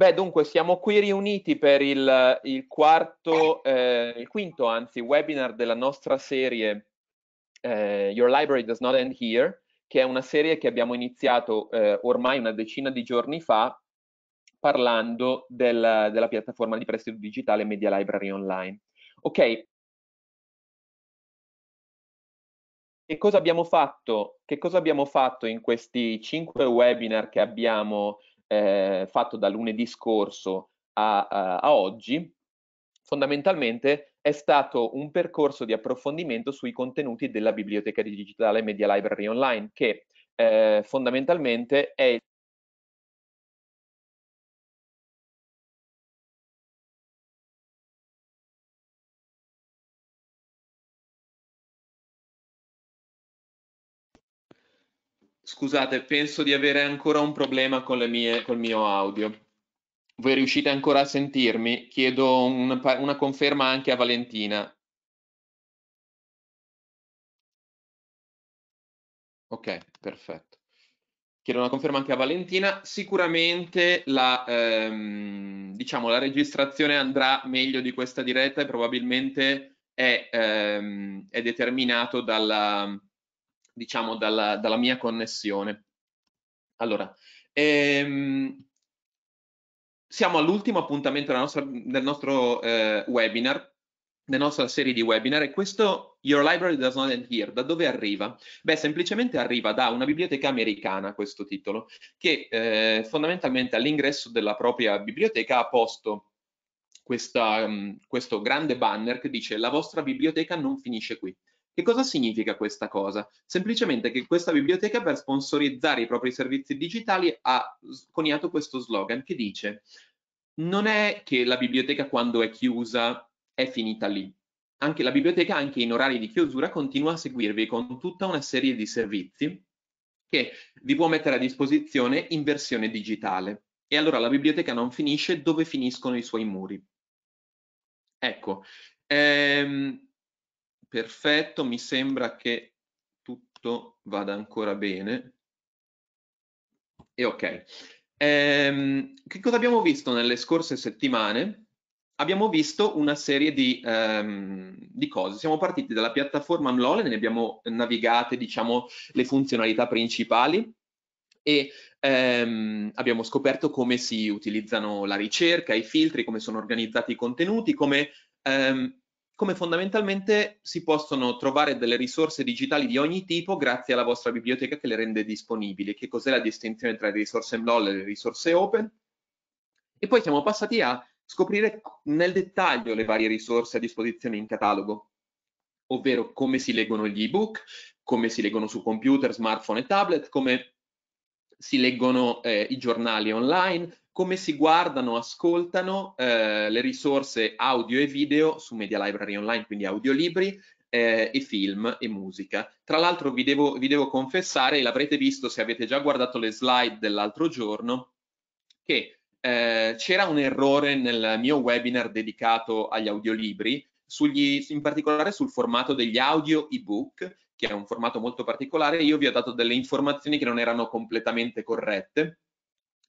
Beh, dunque, siamo qui riuniti per il, il quarto, eh, il quinto, anzi, webinar della nostra serie eh, Your Library Does Not End Here, che è una serie che abbiamo iniziato eh, ormai una decina di giorni fa parlando del, della piattaforma di prestito digitale Media Library Online. Ok, Che cosa, abbiamo fatto? che cosa abbiamo fatto? in questi cinque webinar che abbiamo eh, fatto da lunedì scorso a, a, a oggi, fondamentalmente è stato un percorso di approfondimento sui contenuti della biblioteca digitale Media Library Online, che eh, fondamentalmente è Scusate, penso di avere ancora un problema con le mie, col mio audio. Voi riuscite ancora a sentirmi? Chiedo un, una conferma anche a Valentina. Ok, perfetto. Chiedo una conferma anche a Valentina. Sicuramente la, ehm, diciamo, la registrazione andrà meglio di questa diretta e probabilmente è, ehm, è determinato dalla, diciamo, dalla, dalla mia connessione. Allora, ehm, siamo all'ultimo appuntamento della nostra, del nostro eh, webinar, della nostra serie di webinar, e questo Your Library Does Not End Here, da dove arriva? Beh, semplicemente arriva da una biblioteca americana, questo titolo, che eh, fondamentalmente all'ingresso della propria biblioteca ha posto questa, mm, questo grande banner che dice la vostra biblioteca non finisce qui. Che cosa significa questa cosa? Semplicemente che questa biblioteca per sponsorizzare i propri servizi digitali ha coniato questo slogan che dice non è che la biblioteca quando è chiusa è finita lì. Anche la biblioteca, anche in orari di chiusura, continua a seguirvi con tutta una serie di servizi che vi può mettere a disposizione in versione digitale. E allora la biblioteca non finisce dove finiscono i suoi muri. Ecco, ehm, perfetto, mi sembra che tutto vada ancora bene. E ok. Ehm, che cosa abbiamo visto nelle scorse settimane? Abbiamo visto una serie di, ehm, di cose. Siamo partiti dalla piattaforma Amlole, ne abbiamo navigate diciamo, le funzionalità principali e ehm, abbiamo scoperto come si utilizzano la ricerca, i filtri, come sono organizzati i contenuti, come ehm, come fondamentalmente si possono trovare delle risorse digitali di ogni tipo grazie alla vostra biblioteca che le rende disponibili. Che cos'è la distinzione tra le risorse MLOL e le risorse open? E poi siamo passati a scoprire nel dettaglio le varie risorse a disposizione in catalogo, ovvero come si leggono gli ebook, come si leggono su computer, smartphone e tablet, come si leggono eh, i giornali online, come si guardano, ascoltano eh, le risorse audio e video su Media Library Online, quindi audiolibri eh, e film e musica. Tra l'altro vi devo, vi devo confessare, l'avrete visto se avete già guardato le slide dell'altro giorno, che eh, c'era un errore nel mio webinar dedicato agli audiolibri, sugli, in particolare sul formato degli audio ebook, che è un formato molto particolare, io vi ho dato delle informazioni che non erano completamente corrette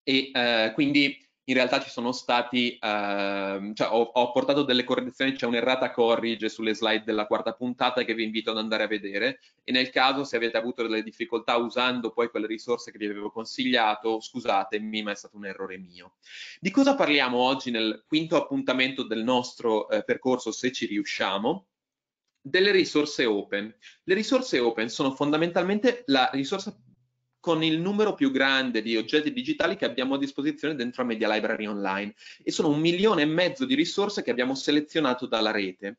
e eh, quindi in realtà ci sono stati, eh, cioè ho, ho, portato delle correzioni, c'è un'errata corrige sulle slide della quarta puntata che vi invito ad andare a vedere e nel caso se avete avuto delle difficoltà usando poi quelle risorse che vi avevo consigliato, scusatemi ma è stato un errore mio. Di cosa parliamo oggi nel quinto appuntamento del nostro eh, percorso se ci riusciamo? delle risorse open. Le risorse open sono fondamentalmente la risorsa con il numero più grande di oggetti digitali che abbiamo a disposizione dentro a Media Library Online e sono un milione e mezzo di risorse che abbiamo selezionato dalla rete.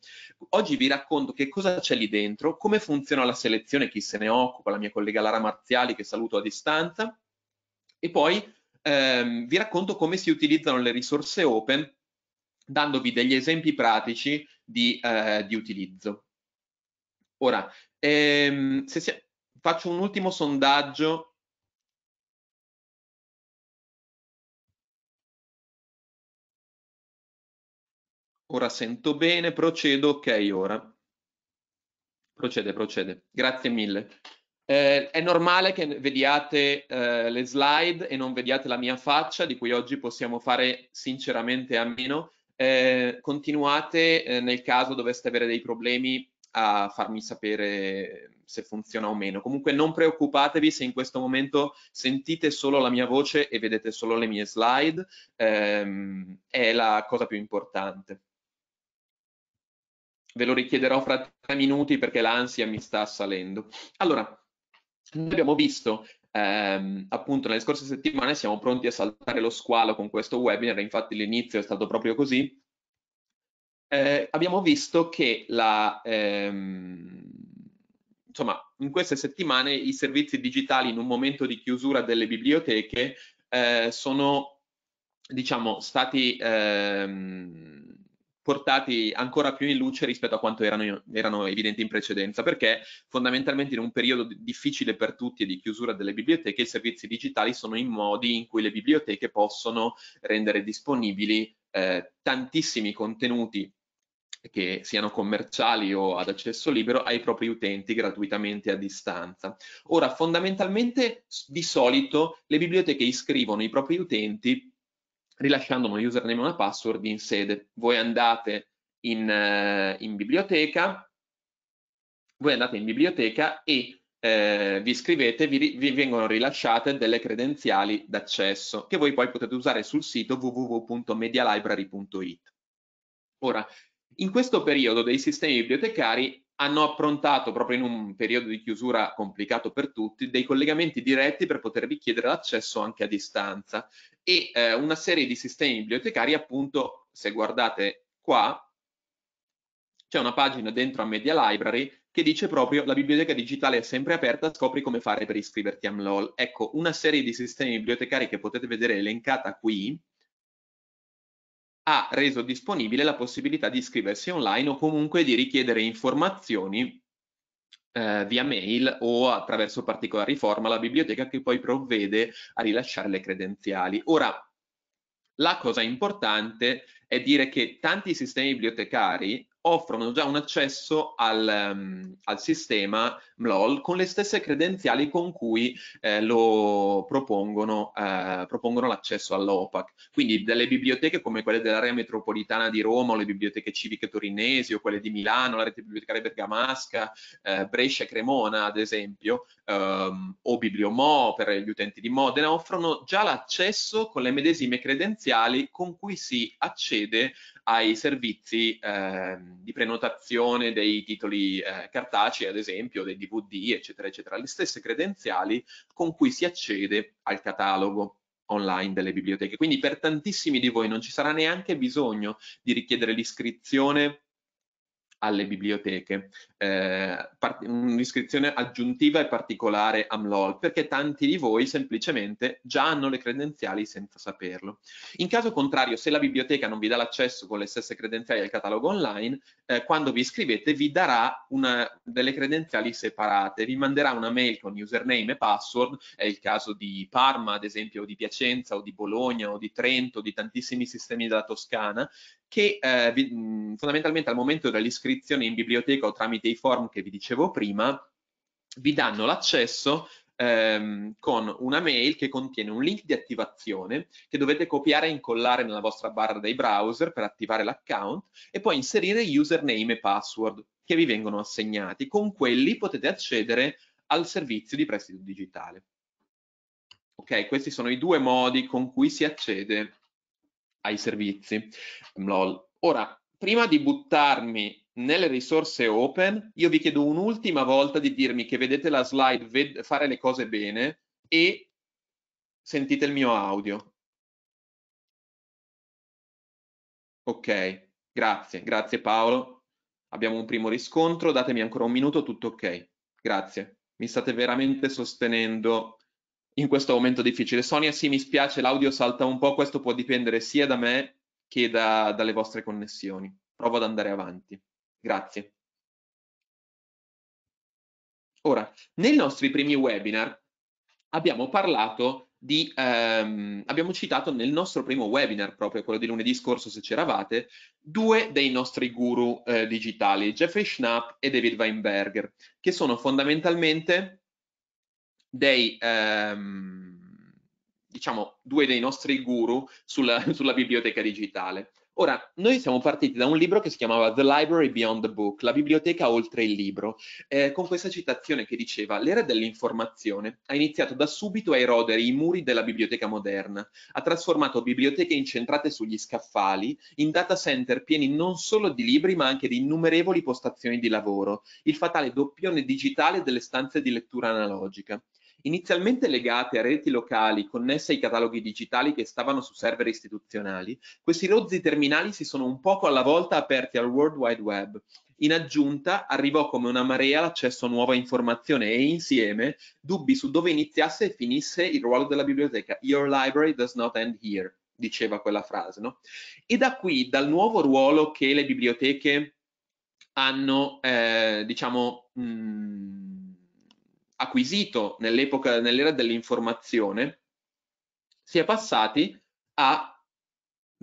Oggi vi racconto che cosa c'è lì dentro, come funziona la selezione, chi se ne occupa, la mia collega Lara Marziali che saluto a distanza e poi ehm, vi racconto come si utilizzano le risorse open dandovi degli esempi pratici di, eh, di utilizzo. Ora, ehm, se si... faccio un ultimo sondaggio ora sento bene, procedo, ok ora. Procede, procede, grazie mille. Eh, è normale che vediate eh, le slide e non vediate la mia faccia, di cui oggi possiamo fare sinceramente a meno. Eh, continuate eh, nel caso doveste avere dei problemi a farmi sapere se funziona o meno. Comunque non preoccupatevi se in questo momento sentite solo la mia voce e vedete solo le mie slide, ehm, è la cosa più importante ve lo richiederò fra tre minuti perché l'ansia mi sta assalendo. Allora, noi abbiamo visto ehm, appunto nelle scorse settimane siamo pronti a saltare lo squalo con questo webinar, infatti l'inizio è stato proprio così. Eh, abbiamo visto che la, ehm, insomma, in queste settimane i servizi digitali in un momento di chiusura delle biblioteche eh, sono diciamo stati ehm, portati ancora più in luce rispetto a quanto erano, erano, evidenti in precedenza, perché fondamentalmente in un periodo difficile per tutti e di chiusura delle biblioteche, i servizi digitali sono i modi in cui le biblioteche possono rendere disponibili eh, tantissimi contenuti che siano commerciali o ad accesso libero ai propri utenti gratuitamente a distanza. Ora, fondamentalmente, di solito le biblioteche iscrivono i propri utenti rilasciando uno username e una password in sede. Voi andate in, eh, in biblioteca, voi andate in biblioteca e eh, vi scrivete, vi, vi, vengono rilasciate delle credenziali d'accesso che voi poi potete usare sul sito www.medialibrary.it. Ora, in questo periodo dei sistemi bibliotecari hanno approntato proprio in un periodo di chiusura complicato per tutti dei collegamenti diretti per potervi chiedere l'accesso anche a distanza e eh, una serie di sistemi bibliotecari appunto se guardate qua c'è una pagina dentro a Media Library che dice proprio la biblioteca digitale è sempre aperta, scopri come fare per iscriverti a MLOL. Ecco, una serie di sistemi bibliotecari che potete vedere elencata qui, ha reso disponibile la possibilità di iscriversi online o comunque di richiedere informazioni eh, via mail o attraverso particolari form alla biblioteca che poi provvede a rilasciare le credenziali. Ora, la cosa importante è dire che tanti sistemi bibliotecari offrono già un accesso al, um, al sistema MLOL con le stesse credenziali con cui eh, lo propongono, eh, propongono l'accesso all'OPAC. Quindi delle biblioteche come quelle dell'area metropolitana di Roma o le biblioteche civiche torinesi o quelle di Milano, la rete bibliotecaria bergamasca, eh, Brescia e Cremona ad esempio, ehm, o Bibliomo per gli utenti di Modena, offrono già l'accesso con le medesime credenziali con cui si accede ai servizi eh, di prenotazione dei titoli eh, cartacei, ad esempio, dei DVD, eccetera, eccetera, le stesse credenziali con cui si accede al catalogo online delle biblioteche. Quindi per tantissimi di voi non ci sarà neanche bisogno di richiedere l'iscrizione alle biblioteche eh, un'iscrizione aggiuntiva e particolare a MLOL perché tanti di voi semplicemente già hanno le credenziali senza saperlo. In caso contrario, se la biblioteca non vi dà l'accesso con le stesse credenziali al catalogo online, eh, quando vi iscrivete vi darà una, delle credenziali separate, vi manderà una mail con username e password, è il caso di Parma ad esempio, o di Piacenza, o di Bologna, o di Trento, o di tantissimi sistemi della Toscana, che eh, vi, fondamentalmente al momento dell'iscrizione in biblioteca o tramite dei forum che vi dicevo prima, vi danno l'accesso ehm, con una mail che contiene un link di attivazione che dovete copiare e incollare nella vostra barra dei browser per attivare l'account e poi inserire username e password che vi vengono assegnati. Con quelli potete accedere al servizio di prestito digitale. Ok, questi sono i due modi con cui si accede ai servizi. Ora, prima di buttarmi nelle risorse open io vi chiedo un'ultima volta di dirmi che vedete la slide ved fare le cose bene e sentite il mio audio. Ok, grazie, grazie Paolo. Abbiamo un primo riscontro, datemi ancora un minuto, tutto ok. Grazie, mi state veramente sostenendo in questo momento difficile. Sonia, sì, mi spiace, l'audio salta un po', questo può dipendere sia da me che da, dalle vostre connessioni. Provo ad andare avanti. Grazie. Ora, nei nostri primi webinar abbiamo parlato di, ehm, abbiamo citato nel nostro primo webinar, proprio quello di lunedì scorso se c'eravate, due dei nostri guru eh, digitali, Jeffrey Schnapp e David Weinberger, che sono fondamentalmente dei, ehm, diciamo, due dei nostri guru sulla, sulla biblioteca digitale. Ora, noi siamo partiti da un libro che si chiamava The Library Beyond the Book, la biblioteca oltre il libro, eh, con questa citazione che diceva l'era dell'informazione ha iniziato da subito a erodere i muri della biblioteca moderna, ha trasformato biblioteche incentrate sugli scaffali in data center pieni non solo di libri ma anche di innumerevoli postazioni di lavoro, il fatale doppione digitale delle stanze di lettura analogica. Inizialmente legate a reti locali connesse ai cataloghi digitali che stavano su server istituzionali, questi rozzi terminali si sono un poco alla volta aperti al World Wide Web. In aggiunta arrivò come una marea l'accesso a nuova informazione e insieme dubbi su dove iniziasse e finisse il ruolo della biblioteca. Your library does not end here, diceva quella frase. No? E da qui, dal nuovo ruolo che le biblioteche hanno, eh, diciamo... Mh, mm, acquisito nell'epoca, nell'era dell'informazione, si è passati a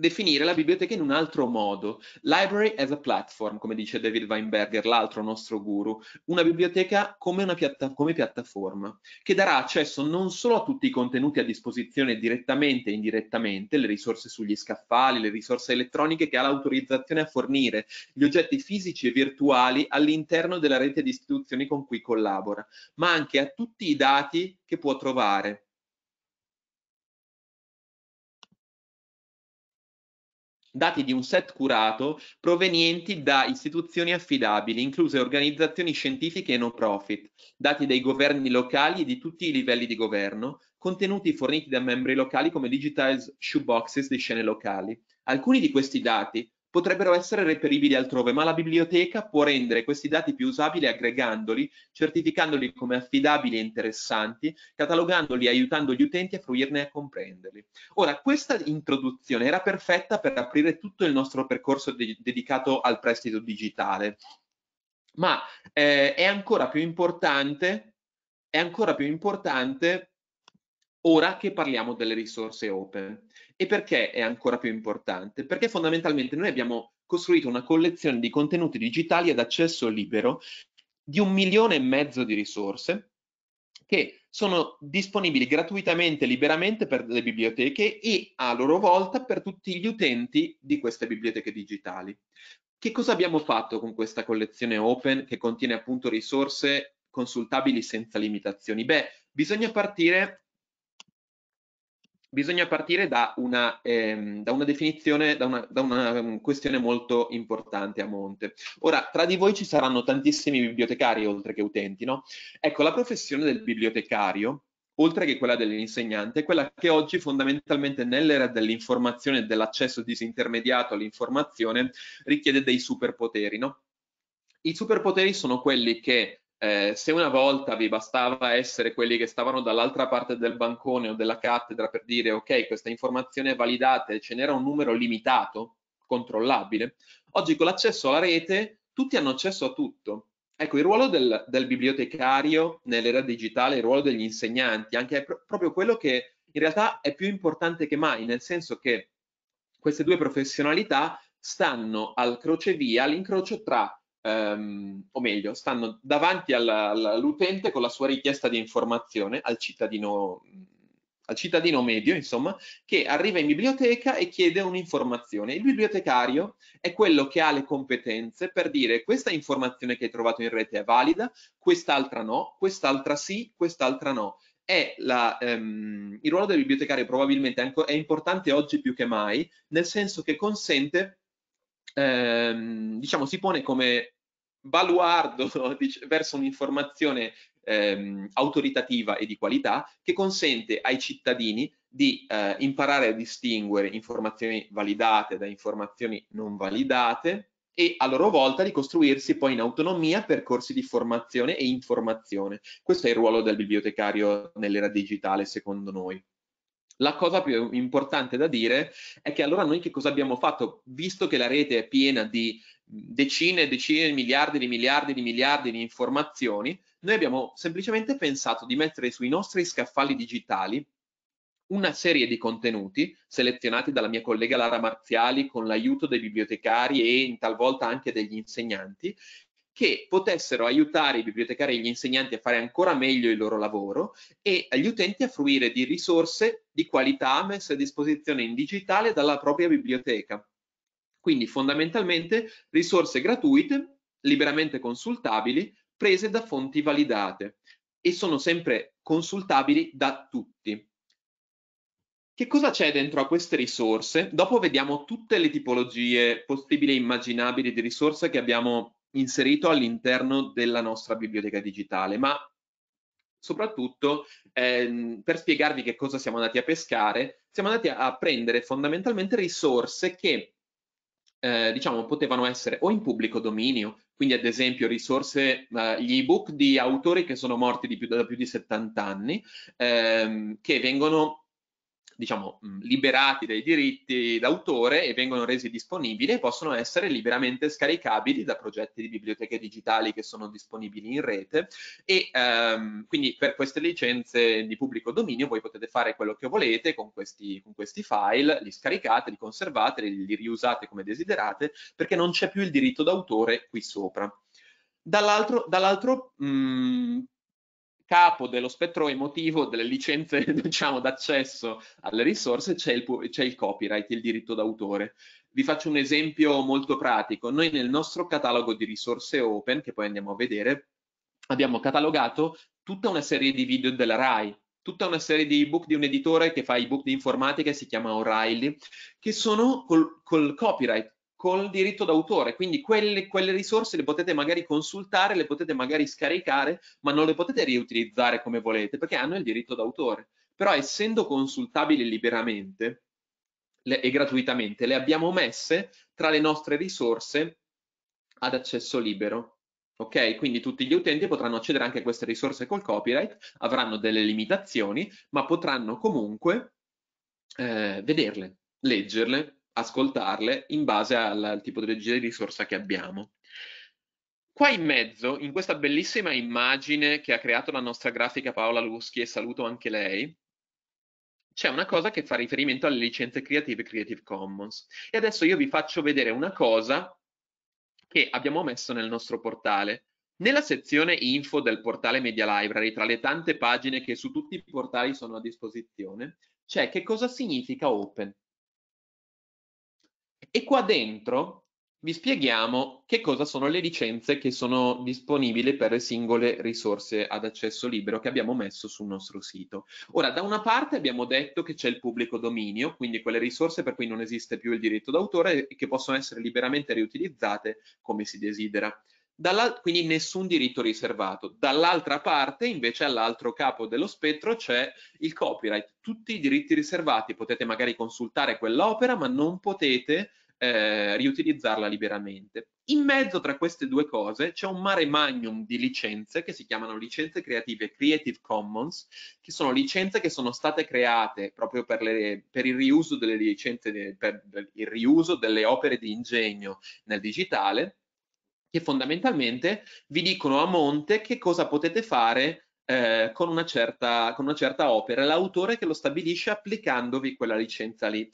definire la biblioteca in un altro modo. Library as a platform, come dice David Weinberger, l'altro nostro guru, una biblioteca come, una piatta, come piattaforma, che darà accesso non solo a tutti i contenuti a disposizione direttamente e indirettamente, le risorse sugli scaffali, le risorse elettroniche che ha l'autorizzazione a fornire, gli oggetti fisici e virtuali all'interno della rete di istituzioni con cui collabora, ma anche a tutti i dati che può trovare dati di un set curato provenienti da istituzioni affidabili, incluse organizzazioni scientifiche e no profit, dati dei governi locali e di tutti i livelli di governo, contenuti forniti da membri locali come digitized shoeboxes di scene locali. Alcuni di questi dati potrebbero essere reperibili altrove, ma la biblioteca può rendere questi dati più usabili aggregandoli, certificandoli come affidabili e interessanti, catalogandoli e aiutando gli utenti a fruirne e a comprenderli. Ora, questa introduzione era perfetta per aprire tutto il nostro percorso de dedicato al prestito digitale, ma eh, è ancora più importante, è ancora più importante ora che parliamo delle risorse open. E perché è ancora più importante? Perché fondamentalmente noi abbiamo costruito una collezione di contenuti digitali ad accesso libero di un milione e mezzo di risorse che sono disponibili gratuitamente, liberamente per le biblioteche e a loro volta per tutti gli utenti di queste biblioteche digitali. Che cosa abbiamo fatto con questa collezione open che contiene appunto risorse consultabili senza limitazioni? Beh, bisogna partire bisogna partire da una, ehm, da una definizione, da una, da una, ehm, questione molto importante a monte. Ora, tra di voi ci saranno tantissimi bibliotecari oltre che utenti, no? Ecco, la professione del bibliotecario, oltre che quella dell'insegnante, è quella che oggi fondamentalmente nell'era dell'informazione e dell'accesso disintermediato all'informazione richiede dei superpoteri, no? I superpoteri sono quelli che eh, se una volta vi bastava essere quelli che stavano dall'altra parte del bancone o della cattedra per dire ok, questa informazione è validata e ce n'era un numero limitato, controllabile, oggi con l'accesso alla rete tutti hanno accesso a tutto. Ecco, il ruolo del, del bibliotecario nell'era digitale, il ruolo degli insegnanti, anche è pro- proprio quello che in realtà è più importante che mai, nel senso che queste due professionalità stanno al crocevia, all'incrocio tra ehm, o meglio, stanno davanti all'utente con la sua richiesta di informazione al cittadino, al cittadino medio, insomma, che arriva in biblioteca e chiede un'informazione. Il bibliotecario è quello che ha le competenze per dire questa informazione che hai trovato in rete è valida, quest'altra no, quest'altra sì, quest'altra no. La, ehm, il ruolo del bibliotecario probabilmente è importante oggi più che mai, nel senso che consente ehm, diciamo, si pone come baluardo verso un'informazione ehm, autoritativa e di qualità che consente ai cittadini di eh, imparare a distinguere informazioni validate da informazioni non validate e a loro volta di costruirsi poi in autonomia percorsi di formazione e informazione. Questo è il ruolo del bibliotecario nell'era digitale, secondo noi. La cosa più importante da dire è che allora noi che cosa abbiamo fatto? Visto che la rete è piena di decine e decine di miliardi di miliardi di miliardi di informazioni, noi abbiamo semplicemente pensato di mettere sui nostri scaffali digitali una serie di contenuti selezionati dalla mia collega Lara Marziali con l'aiuto dei bibliotecari e talvolta anche degli insegnanti che potessero aiutare i bibliotecari e gli insegnanti a fare ancora meglio il loro lavoro e agli utenti a fruire di risorse di qualità messe a disposizione in digitale dalla propria biblioteca. Quindi fondamentalmente risorse gratuite, liberamente consultabili, prese da fonti validate e sono sempre consultabili da tutti. Che cosa c'è dentro a queste risorse? Dopo vediamo tutte le tipologie possibili e immaginabili di risorse che abbiamo inserito all'interno della nostra biblioteca digitale, ma soprattutto ehm, per spiegarvi che cosa siamo andati a pescare, siamo andati a prendere fondamentalmente risorse che eh, diciamo potevano essere o in pubblico dominio, quindi ad esempio risorse, eh, gli ebook di autori che sono morti più, da più di 70 anni, ehm, che vengono diciamo, liberati dai diritti d'autore e vengono resi disponibili e possono essere liberamente scaricabili da progetti di biblioteche digitali che sono disponibili in rete e ehm, quindi per queste licenze di pubblico dominio voi potete fare quello che volete con questi, con questi file, li scaricate, li conservate, li, li riusate come desiderate perché non c'è più il diritto d'autore qui sopra. Dall'altro, dall'altro mh, capo dello spettro emotivo delle licenze diciamo, d'accesso alle risorse c'è il, c'è il copyright, il diritto d'autore. Vi faccio un esempio molto pratico. Noi nel nostro catalogo di risorse open, che poi andiamo a vedere, abbiamo catalogato tutta una serie di video della RAI, tutta una serie di ebook di un editore che fa ebook di informatica e si chiama O'Reilly, che sono col, col copyright col diritto d'autore, quindi quelle, quelle, risorse le potete magari consultare, le potete magari scaricare, ma non le potete riutilizzare come volete perché hanno il diritto d'autore. Però essendo consultabili liberamente le, e gratuitamente, le abbiamo messe tra le nostre risorse ad accesso libero. Ok, quindi tutti gli utenti potranno accedere anche a queste risorse col copyright, avranno delle limitazioni, ma potranno comunque eh, vederle, leggerle ascoltarle in base al, al tipo di di risorsa che abbiamo. Qua in mezzo, in questa bellissima immagine che ha creato la nostra grafica Paola Luschi e saluto anche lei, c'è una cosa che fa riferimento alle licenze creative Creative Commons. E adesso io vi faccio vedere una cosa che abbiamo messo nel nostro portale. Nella sezione info del portale Media Library, tra le tante pagine che su tutti i portali sono a disposizione, c'è che cosa significa open. E qua dentro vi spieghiamo che cosa sono le licenze che sono disponibili per le singole risorse ad accesso libero che abbiamo messo sul nostro sito. Ora, da una parte abbiamo detto che c'è il pubblico dominio, quindi quelle risorse per cui non esiste più il diritto d'autore e che possono essere liberamente riutilizzate come si desidera. quindi nessun diritto riservato. Dall'altra parte, invece, all'altro capo dello spettro c'è il copyright. Tutti i diritti riservati, potete magari consultare quell'opera, ma non potete eh, riutilizzarla liberamente. In mezzo tra queste due cose c'è un mare magnum di licenze che si chiamano licenze creative Creative Commons, che sono licenze che sono state create proprio per, le, per il riuso delle licenze, per il riuso delle opere di ingegno nel digitale, che fondamentalmente vi dicono a monte che cosa potete fare eh, con, una certa, con, una certa, opera, l'autore che lo stabilisce applicandovi quella licenza lì.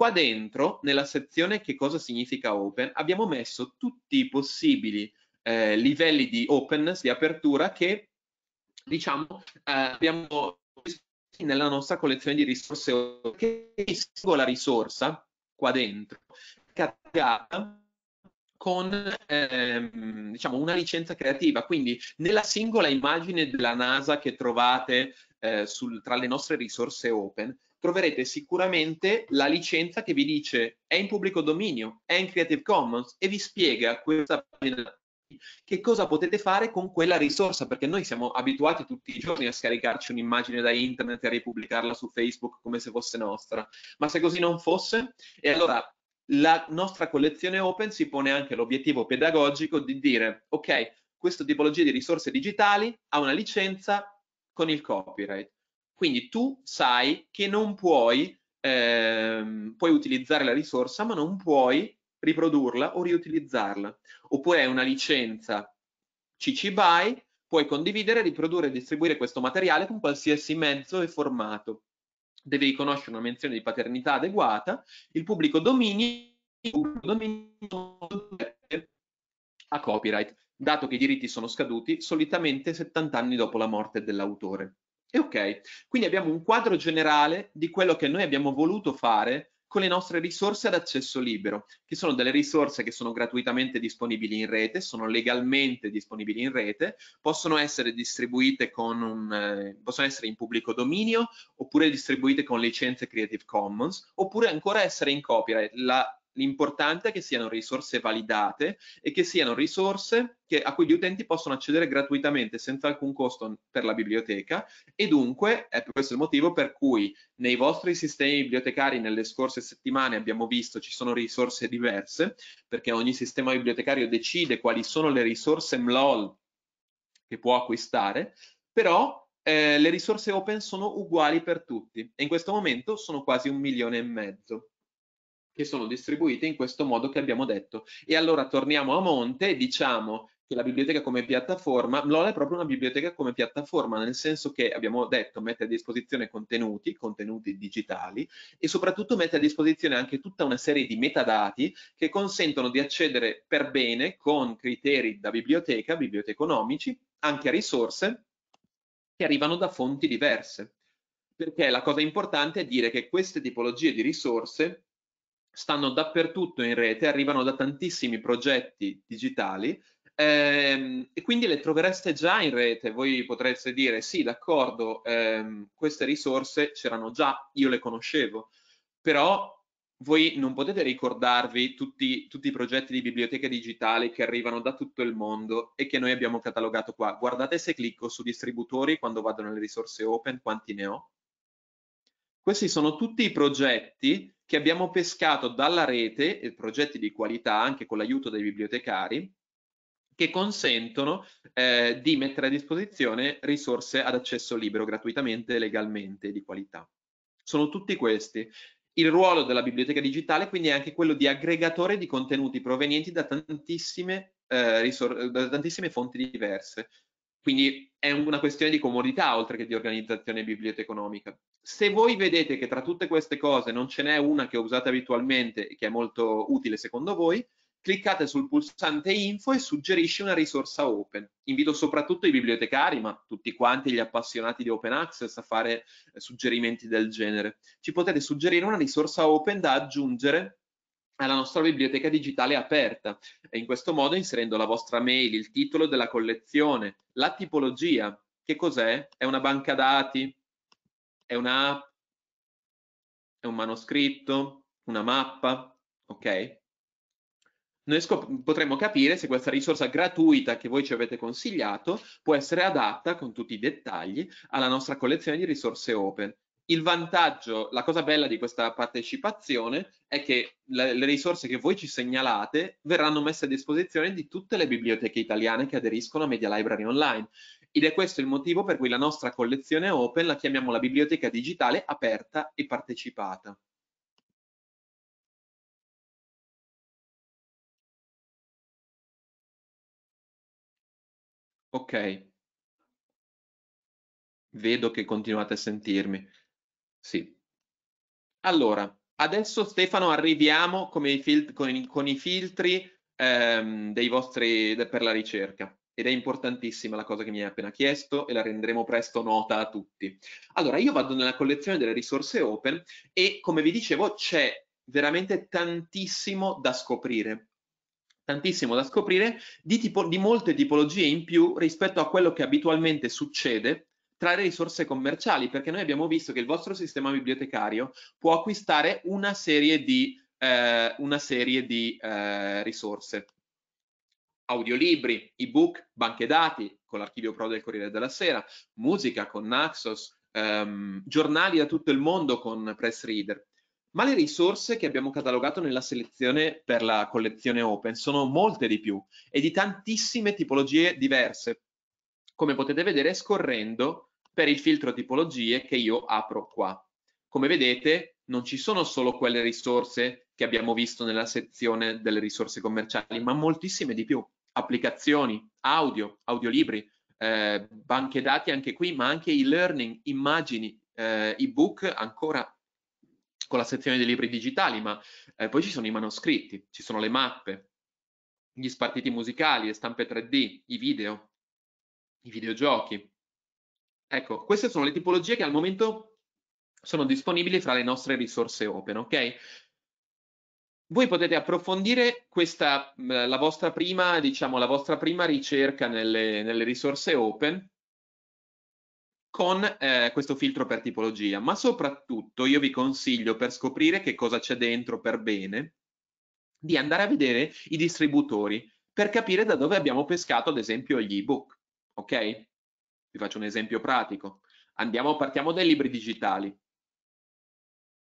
Qua dentro, nella sezione che cosa significa open, abbiamo messo tutti i possibili eh, livelli di openness, di apertura che diciamo eh, abbiamo nella nostra collezione di risorse che ogni singola risorsa qua dentro caricata con ehm, diciamo, una licenza creativa. Quindi nella singola immagine della NASA che trovate eh, sul, tra le nostre risorse open, troverete sicuramente la licenza che vi dice è in pubblico dominio, è in Creative Commons e vi spiega questa pagina che cosa potete fare con quella risorsa, perché noi siamo abituati tutti i giorni a scaricarci un'immagine da internet e a ripubblicarla su Facebook come se fosse nostra, ma se così non fosse, e allora la nostra collezione open si pone anche l'obiettivo pedagogico di dire, ok, questa tipologia di risorse digitali ha una licenza con il copyright. Quindi tu sai che non puoi, ehm, puoi utilizzare la risorsa, ma non puoi riprodurla o riutilizzarla. Oppure è una licenza CC BY, puoi condividere, riprodurre e distribuire questo materiale con qualsiasi mezzo e formato deve riconoscere una menzione di paternità adeguata, il pubblico dominio, il pubblico dominio a copyright, dato che i diritti sono scaduti solitamente 70 anni dopo la morte dell'autore. E ok, quindi abbiamo un quadro generale di quello che noi abbiamo voluto fare con le nostre risorse ad accesso libero, che sono delle risorse che sono gratuitamente disponibili in rete, sono legalmente disponibili in rete, possono essere distribuite con un, eh, possono essere in pubblico dominio oppure distribuite con licenze Creative Commons oppure ancora essere in copyright. La L'importante è che siano risorse validate e che siano risorse che, a cui gli utenti possono accedere gratuitamente senza alcun costo per la biblioteca e dunque è questo il motivo per cui nei vostri sistemi bibliotecari nelle scorse settimane abbiamo visto ci sono risorse diverse perché ogni sistema bibliotecario decide quali sono le risorse MLOL che può acquistare, però eh, le risorse open sono uguali per tutti e in questo momento sono quasi un milione e mezzo che sono distribuite in questo modo che abbiamo detto. E allora torniamo a monte e diciamo che la biblioteca come piattaforma, MLOL è proprio una biblioteca come piattaforma, nel senso che abbiamo detto mette a disposizione contenuti, contenuti digitali e soprattutto mette a disposizione anche tutta una serie di metadati che consentono di accedere per bene con criteri da biblioteca, biblioteconomici, anche a risorse che arrivano da fonti diverse. Perché la cosa importante è dire che queste tipologie di risorse stanno dappertutto in rete, arrivano da tantissimi progetti digitali ehm, e quindi le trovereste già in rete. Voi potreste dire sì, d'accordo, ehm, queste risorse c'erano già, io le conoscevo, però voi non potete ricordarvi tutti, tutti, i progetti di biblioteche digitali che arrivano da tutto il mondo e che noi abbiamo catalogato qua. Guardate se clicco su distributori quando vado nelle risorse open, quanti ne ho. Questi sono tutti i progetti che abbiamo pescato dalla rete, e eh, progetti di qualità anche con l'aiuto dei bibliotecari, che consentono eh, di mettere a disposizione risorse ad accesso libero, gratuitamente, legalmente e di qualità. Sono tutti questi. Il ruolo della biblioteca digitale quindi è anche quello di aggregatore di contenuti provenienti da tantissime, eh, da tantissime fonti diverse. Quindi è una questione di comodità oltre che di organizzazione biblioteconomica. Se voi vedete che tra tutte queste cose non ce n'è una che usate abitualmente e che è molto utile secondo voi, cliccate sul pulsante info e suggerisce una risorsa open. Invito soprattutto i bibliotecari, ma tutti quanti gli appassionati di open access a fare eh, suggerimenti del genere. Ci potete suggerire una risorsa open da aggiungere alla nostra biblioteca digitale aperta e in questo modo inserendo la vostra mail, il titolo della collezione, la tipologia, che cos'è? È una banca dati? È un'app? È un manoscritto? Una mappa? Ok? Noi potremmo capire se questa risorsa gratuita che voi ci avete consigliato può essere adatta con tutti i dettagli alla nostra collezione di risorse open il vantaggio, la cosa bella di questa partecipazione è che le, le, risorse che voi ci segnalate verranno messe a disposizione di tutte le biblioteche italiane che aderiscono a Media Library Online. Ed è questo il motivo per cui la nostra collezione open la chiamiamo la biblioteca digitale aperta e partecipata. Ok. Vedo che continuate a sentirmi. Sì. Allora, adesso Stefano arriviamo con i, fil con i, con i filtri ehm, dei vostri, de per la ricerca ed è importantissima la cosa che mi hai appena chiesto e la renderemo presto nota a tutti. Allora, io vado nella collezione delle risorse open e come vi dicevo c'è veramente tantissimo da scoprire tantissimo da scoprire di, tipo, di molte tipologie in più rispetto a quello che abitualmente succede trarre risorse commerciali, perché noi abbiamo visto che il vostro sistema bibliotecario può acquistare una serie di, eh, una serie di eh, risorse. Audiolibri, ebook, banche dati, con l'archivio Pro del Corriere della Sera, musica con Naxos, ehm, giornali da tutto il mondo con Press Reader. Ma le risorse che abbiamo catalogato nella selezione per la collezione open sono molte di più e di tantissime tipologie diverse, come potete vedere scorrendo per il filtro tipologie che io apro qua. Come vedete non ci sono solo quelle risorse che abbiamo visto nella sezione delle risorse commerciali, ma moltissime di più. Applicazioni, audio, audiolibri, eh, banche dati anche qui, ma anche e-learning, immagini, eh, ebook ancora con la sezione dei libri digitali, ma eh, poi ci sono i manoscritti, ci sono le mappe, gli spartiti musicali, le stampe 3D, i video, i videogiochi, Ecco, queste sono le tipologie che al momento sono disponibili fra le nostre risorse open, ok? Voi potete approfondire questa, la vostra prima, diciamo, la vostra prima ricerca nelle, nelle risorse open con eh, questo filtro per tipologia, ma soprattutto io vi consiglio per scoprire che cosa c'è dentro per bene di andare a vedere i distributori per capire da dove abbiamo pescato ad esempio gli ebook, ok? Vi faccio un esempio pratico. Andiamo, partiamo dai libri digitali.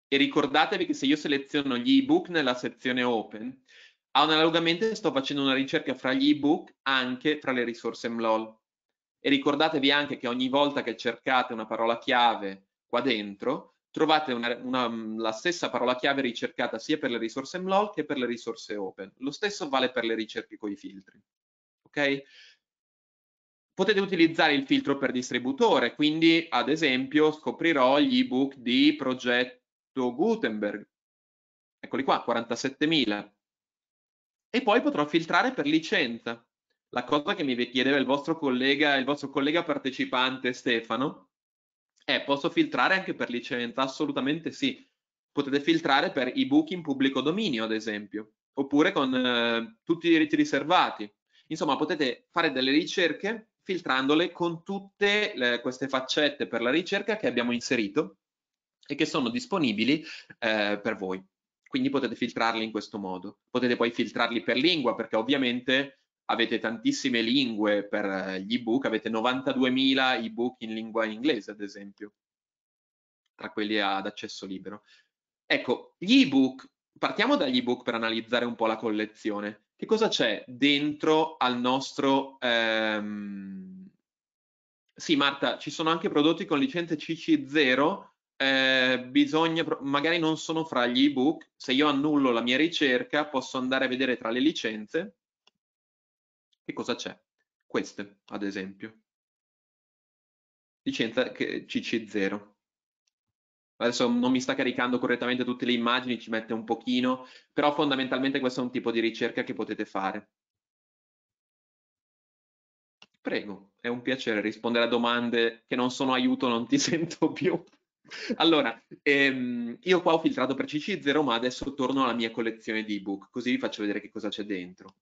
E ricordatevi che se io seleziono gli ebook nella sezione open, analogamente sto facendo una ricerca fra gli ebook anche fra le risorse MLOL. E ricordatevi anche che ogni volta che cercate una parola chiave qua dentro, trovate una, una, la stessa parola chiave ricercata sia per le risorse MLOL che per le risorse open. Lo stesso vale per le ricerche con i filtri. Okay? Potete utilizzare il filtro per distributore, quindi ad esempio scoprirò gli ebook di progetto Gutenberg. Eccoli qua, 47.000. E poi potrò filtrare per licenza. La cosa che mi chiedeva il vostro collega, il vostro collega partecipante Stefano, è posso filtrare anche per licenza? Assolutamente sì. Potete filtrare per ebook in pubblico dominio, ad esempio, oppure con eh, tutti i diritti riservati. Insomma, potete fare delle ricerche filtrandole con tutte le, queste faccette per la ricerca che abbiamo inserito e che sono disponibili eh, per voi. Quindi potete filtrarli in questo modo. Potete poi filtrarli per lingua perché ovviamente avete tantissime lingue per eh, gli ebook, avete 92.000 ebook in lingua inglese ad esempio, tra quelli ad accesso libero. Ecco, gli ebook, partiamo dagli ebook per analizzare un po' la collezione che cosa c'è dentro al nostro... Ehm... Sì Marta, ci sono anche prodotti con licenze CC0, eh, bisogna, magari non sono fra gli ebook, se io annullo la mia ricerca posso andare a vedere tra le licenze che cosa c'è, queste ad esempio, licenza CC0 adesso non mi sta caricando correttamente tutte le immagini, ci mette un pochino, però fondamentalmente questo è un tipo di ricerca che potete fare. Prego, è un piacere rispondere a domande che non sono aiuto, non ti sento più. Allora, ehm, io qua ho filtrato per CC0, ma adesso torno alla mia collezione di ebook, così vi faccio vedere che cosa c'è dentro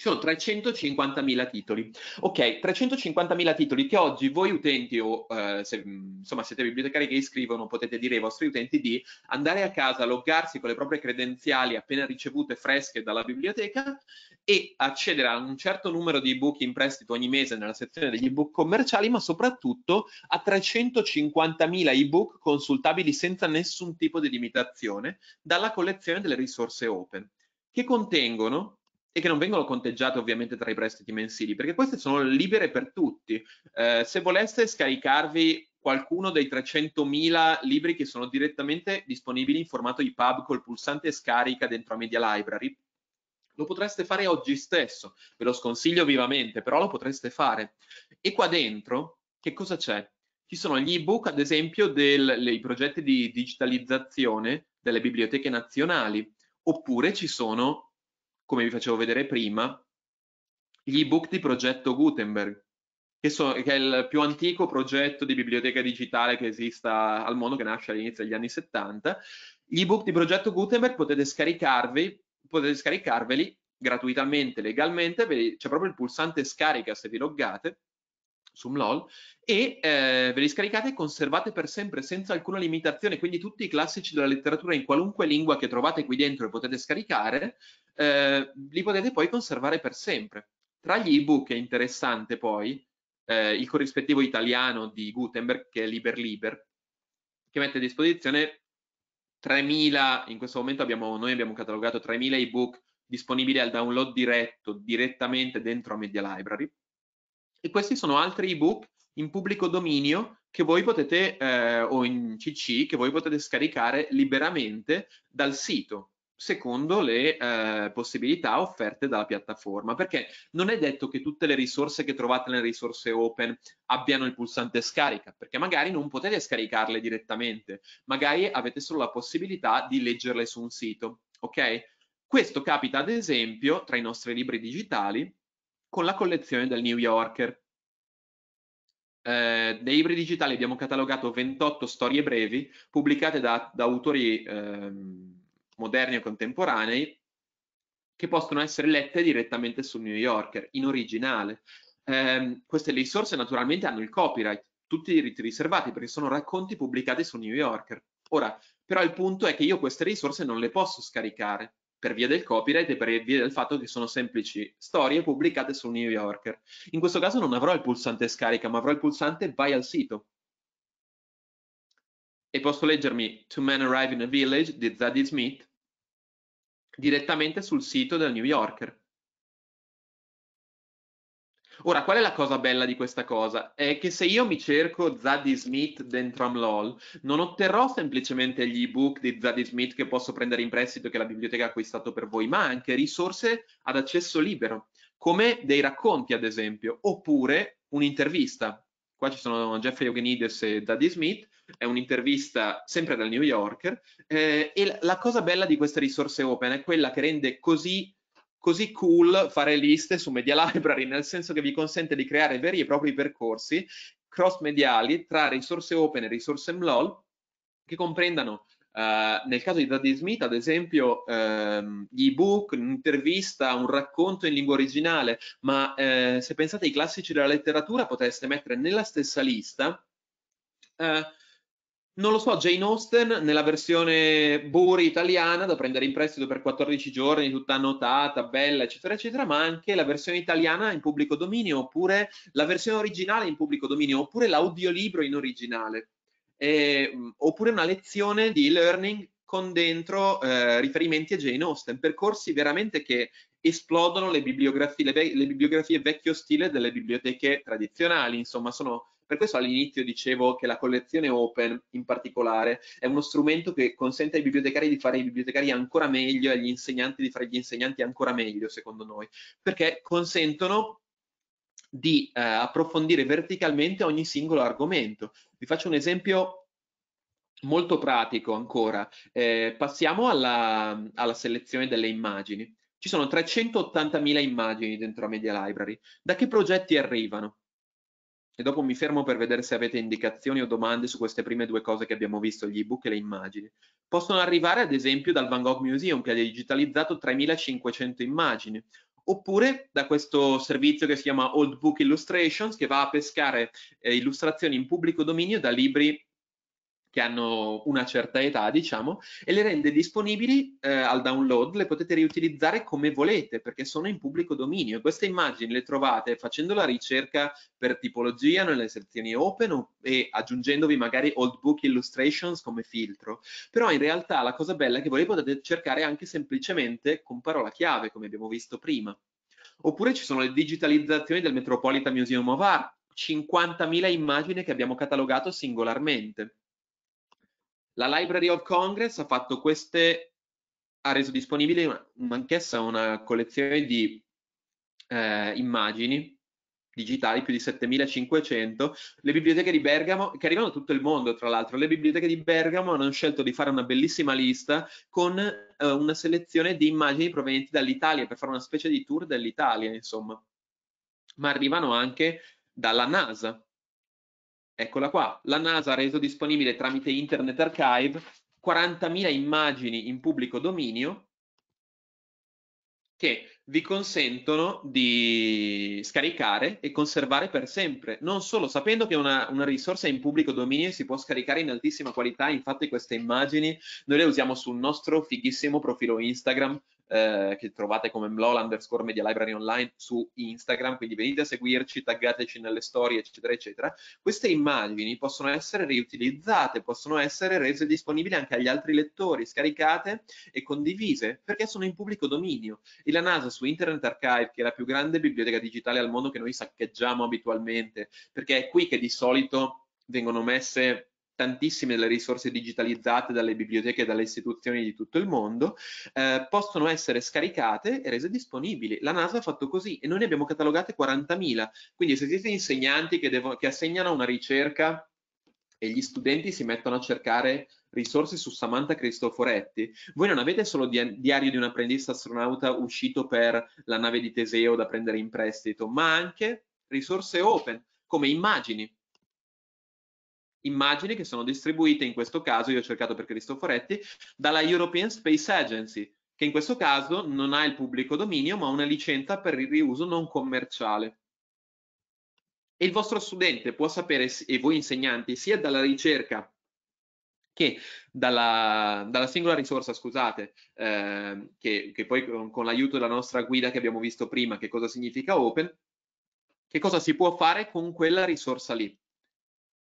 ci sono 350.000 titoli. Ok, 350.000 titoli che oggi voi utenti o eh, se, insomma siete bibliotecari che iscrivono potete dire ai vostri utenti di andare a casa, loggarsi con le proprie credenziali appena ricevute fresche dalla biblioteca e accedere a un certo numero di ebook in prestito ogni mese nella sezione degli ebook commerciali, ma soprattutto a 350.000 ebook consultabili senza nessun tipo di limitazione dalla collezione delle risorse open che contengono e che non vengono conteggiate ovviamente tra i prestiti mensili, perché queste sono libere per tutti. Eh, se voleste scaricarvi qualcuno dei 300.000 libri che sono direttamente disponibili in formato EPUB col pulsante scarica dentro a Media Library, lo potreste fare oggi stesso, ve lo sconsiglio vivamente, però lo potreste fare. E qua dentro che cosa c'è? Ci sono gli ebook, ad esempio, dei progetti di digitalizzazione delle biblioteche nazionali, oppure ci sono come vi facevo vedere prima, gli ebook di progetto Gutenberg, che, so, che, è il più antico progetto di biblioteca digitale che esista al mondo, che nasce all'inizio degli anni 70. Gli ebook di progetto Gutenberg potete scaricarvi, potete scaricarveli gratuitamente, legalmente, c'è proprio il pulsante scarica se vi loggate su MLOL e eh, ve li scaricate e conservate per sempre senza alcuna limitazione, quindi tutti i classici della letteratura in qualunque lingua che trovate qui dentro e potete scaricare eh, li potete poi conservare per sempre. Tra gli ebook è interessante poi eh, il corrispettivo italiano di Gutenberg che è Liber Liber, che mette a disposizione 3.000, in questo momento abbiamo, noi abbiamo catalogato 3.000 ebook disponibili al download diretto direttamente dentro a Media Library e questi sono altri ebook in pubblico dominio che voi potete eh, o in cc che voi potete scaricare liberamente dal sito secondo le eh, possibilità offerte dalla piattaforma, perché non è detto che tutte le risorse che trovate nelle risorse open abbiano il pulsante scarica, perché magari non potete scaricarle direttamente, magari avete solo la possibilità di leggerle su un sito, ok? Questo capita ad esempio tra i nostri libri digitali con la collezione del New Yorker. Eh, dei libri digitali abbiamo catalogato 28 storie brevi pubblicate da, da autori ehm, moderni e contemporanei che possono essere lette direttamente sul New Yorker in originale. Eh, queste risorse naturalmente hanno il copyright, tutti i diritti riservati perché sono racconti pubblicati sul New Yorker. Ora, però il punto è che io queste risorse non le posso scaricare per via del copyright e per via del fatto che sono semplici storie pubblicate sul New Yorker. In questo caso non avrò il pulsante scarica, ma avrò il pulsante vai al sito. E posso leggermi Two Men Arrive in a Village di Zadie Smith direttamente sul sito del New Yorker. Ora, qual è la cosa bella di questa cosa? È che se io mi cerco Zadie Smith dentro Amlol, non otterrò semplicemente gli ebook di Zadie Smith che posso prendere in prestito che la biblioteca ha acquistato per voi, ma anche risorse ad accesso libero, come dei racconti ad esempio, oppure un'intervista. Qua ci sono Jeffrey Eugenides e Zadie Smith è un'intervista sempre dal New Yorker eh, e la cosa bella di queste risorse open è quella che rende così, così cool fare liste su Media Library, nel senso che vi consente di creare veri e propri percorsi cross mediali tra risorse open e risorse MLOL che comprendano Uh, nel caso di Daddy Smith, ad esempio, ehm, gli ebook, un'intervista, un racconto in lingua originale, ma eh, se pensate ai classici della letteratura potreste mettere nella stessa lista eh, non lo so, Jane Austen nella versione Buri italiana da prendere in prestito per 14 giorni, tutta annotata, bella, eccetera, eccetera, ma anche la versione italiana in pubblico dominio, oppure la versione originale in pubblico dominio, oppure l'audiolibro in originale, eh, oppure una lezione di e learning con dentro eh, riferimenti a Jane Austen, percorsi veramente che esplodono le bibliografie, le, le bibliografie vecchio stile delle biblioteche tradizionali, insomma sono per questo all'inizio dicevo che la collezione open in particolare è uno strumento che consente ai bibliotecari di fare i bibliotecari ancora meglio e agli insegnanti di fare gli insegnanti ancora meglio, secondo noi, perché consentono di eh, approfondire verticalmente ogni singolo argomento. Vi faccio un esempio molto pratico ancora. Eh, passiamo alla, alla selezione delle immagini. Ci sono 380.000 immagini dentro la Media Library. Da che progetti arrivano? e dopo mi fermo per vedere se avete indicazioni o domande su queste prime due cose che abbiamo visto, gli ebook e le immagini. Possono arrivare ad esempio dal Van Gogh Museum che ha digitalizzato 3500 immagini, oppure da questo servizio che si chiama Old Book Illustrations che va a pescare eh, illustrazioni in pubblico dominio da libri che hanno una certa età, diciamo, e le rende disponibili eh, al download, le potete riutilizzare come volete perché sono in pubblico dominio. Queste immagini le trovate facendo la ricerca per tipologia nelle sezioni open e aggiungendovi magari old book illustrations come filtro. Però in realtà la cosa bella è che voi le potete cercare anche semplicemente con parola chiave, come abbiamo visto prima. Oppure ci sono le digitalizzazioni del Metropolitan Museum of Art, 50.000 immagini che abbiamo catalogato singolarmente la Library of Congress ha fatto queste, ha reso disponibile anch'essa una collezione di eh, immagini digitali, più di 7500, le biblioteche di Bergamo, che arrivano da tutto il mondo tra l'altro, le biblioteche di Bergamo hanno scelto di fare una bellissima lista con eh, una selezione di immagini provenienti dall'Italia, per fare una specie di tour dell'Italia, insomma. Ma arrivano anche dalla NASA, Eccola qua, la NASA ha reso disponibile tramite Internet Archive 40.000 immagini in pubblico dominio che vi consentono di scaricare e conservare per sempre, non solo sapendo che una, una risorsa in pubblico dominio e si può scaricare in altissima qualità, infatti queste immagini noi le usiamo sul nostro fighissimo profilo Instagram eh, che trovate come MLOL underscore media library online su Instagram, quindi venite a seguirci, taggateci nelle storie, eccetera, eccetera. Queste immagini possono essere riutilizzate, possono essere rese disponibili anche agli altri lettori, scaricate e condivise perché sono in pubblico dominio. E la NASA su Internet Archive, che è la più grande biblioteca digitale al mondo che noi saccheggiamo abitualmente, perché è qui che di solito vengono messe tantissime delle risorse digitalizzate dalle biblioteche e dalle istituzioni di tutto il mondo, eh, possono essere scaricate e rese disponibili. La NASA ha fatto così e noi ne abbiamo catalogate 40.000. Quindi se siete insegnanti che, devo, che assegnano una ricerca e gli studenti si mettono a cercare risorse su Samantha Cristoforetti. Voi non avete solo diario di un apprendista astronauta uscito per la nave di Teseo da prendere in prestito, ma anche risorse open, come immagini immagini che sono distribuite, in questo caso io ho cercato per Cristoforetti, dalla European Space Agency, che in questo caso non ha il pubblico dominio ma una licenza per il riuso non commerciale. E il vostro studente può sapere, e voi insegnanti, sia dalla ricerca che dalla, dalla singola risorsa, scusate, eh, che, che, poi con, con l'aiuto della nostra guida che abbiamo visto prima, che cosa significa open, che cosa si può fare con quella risorsa lì.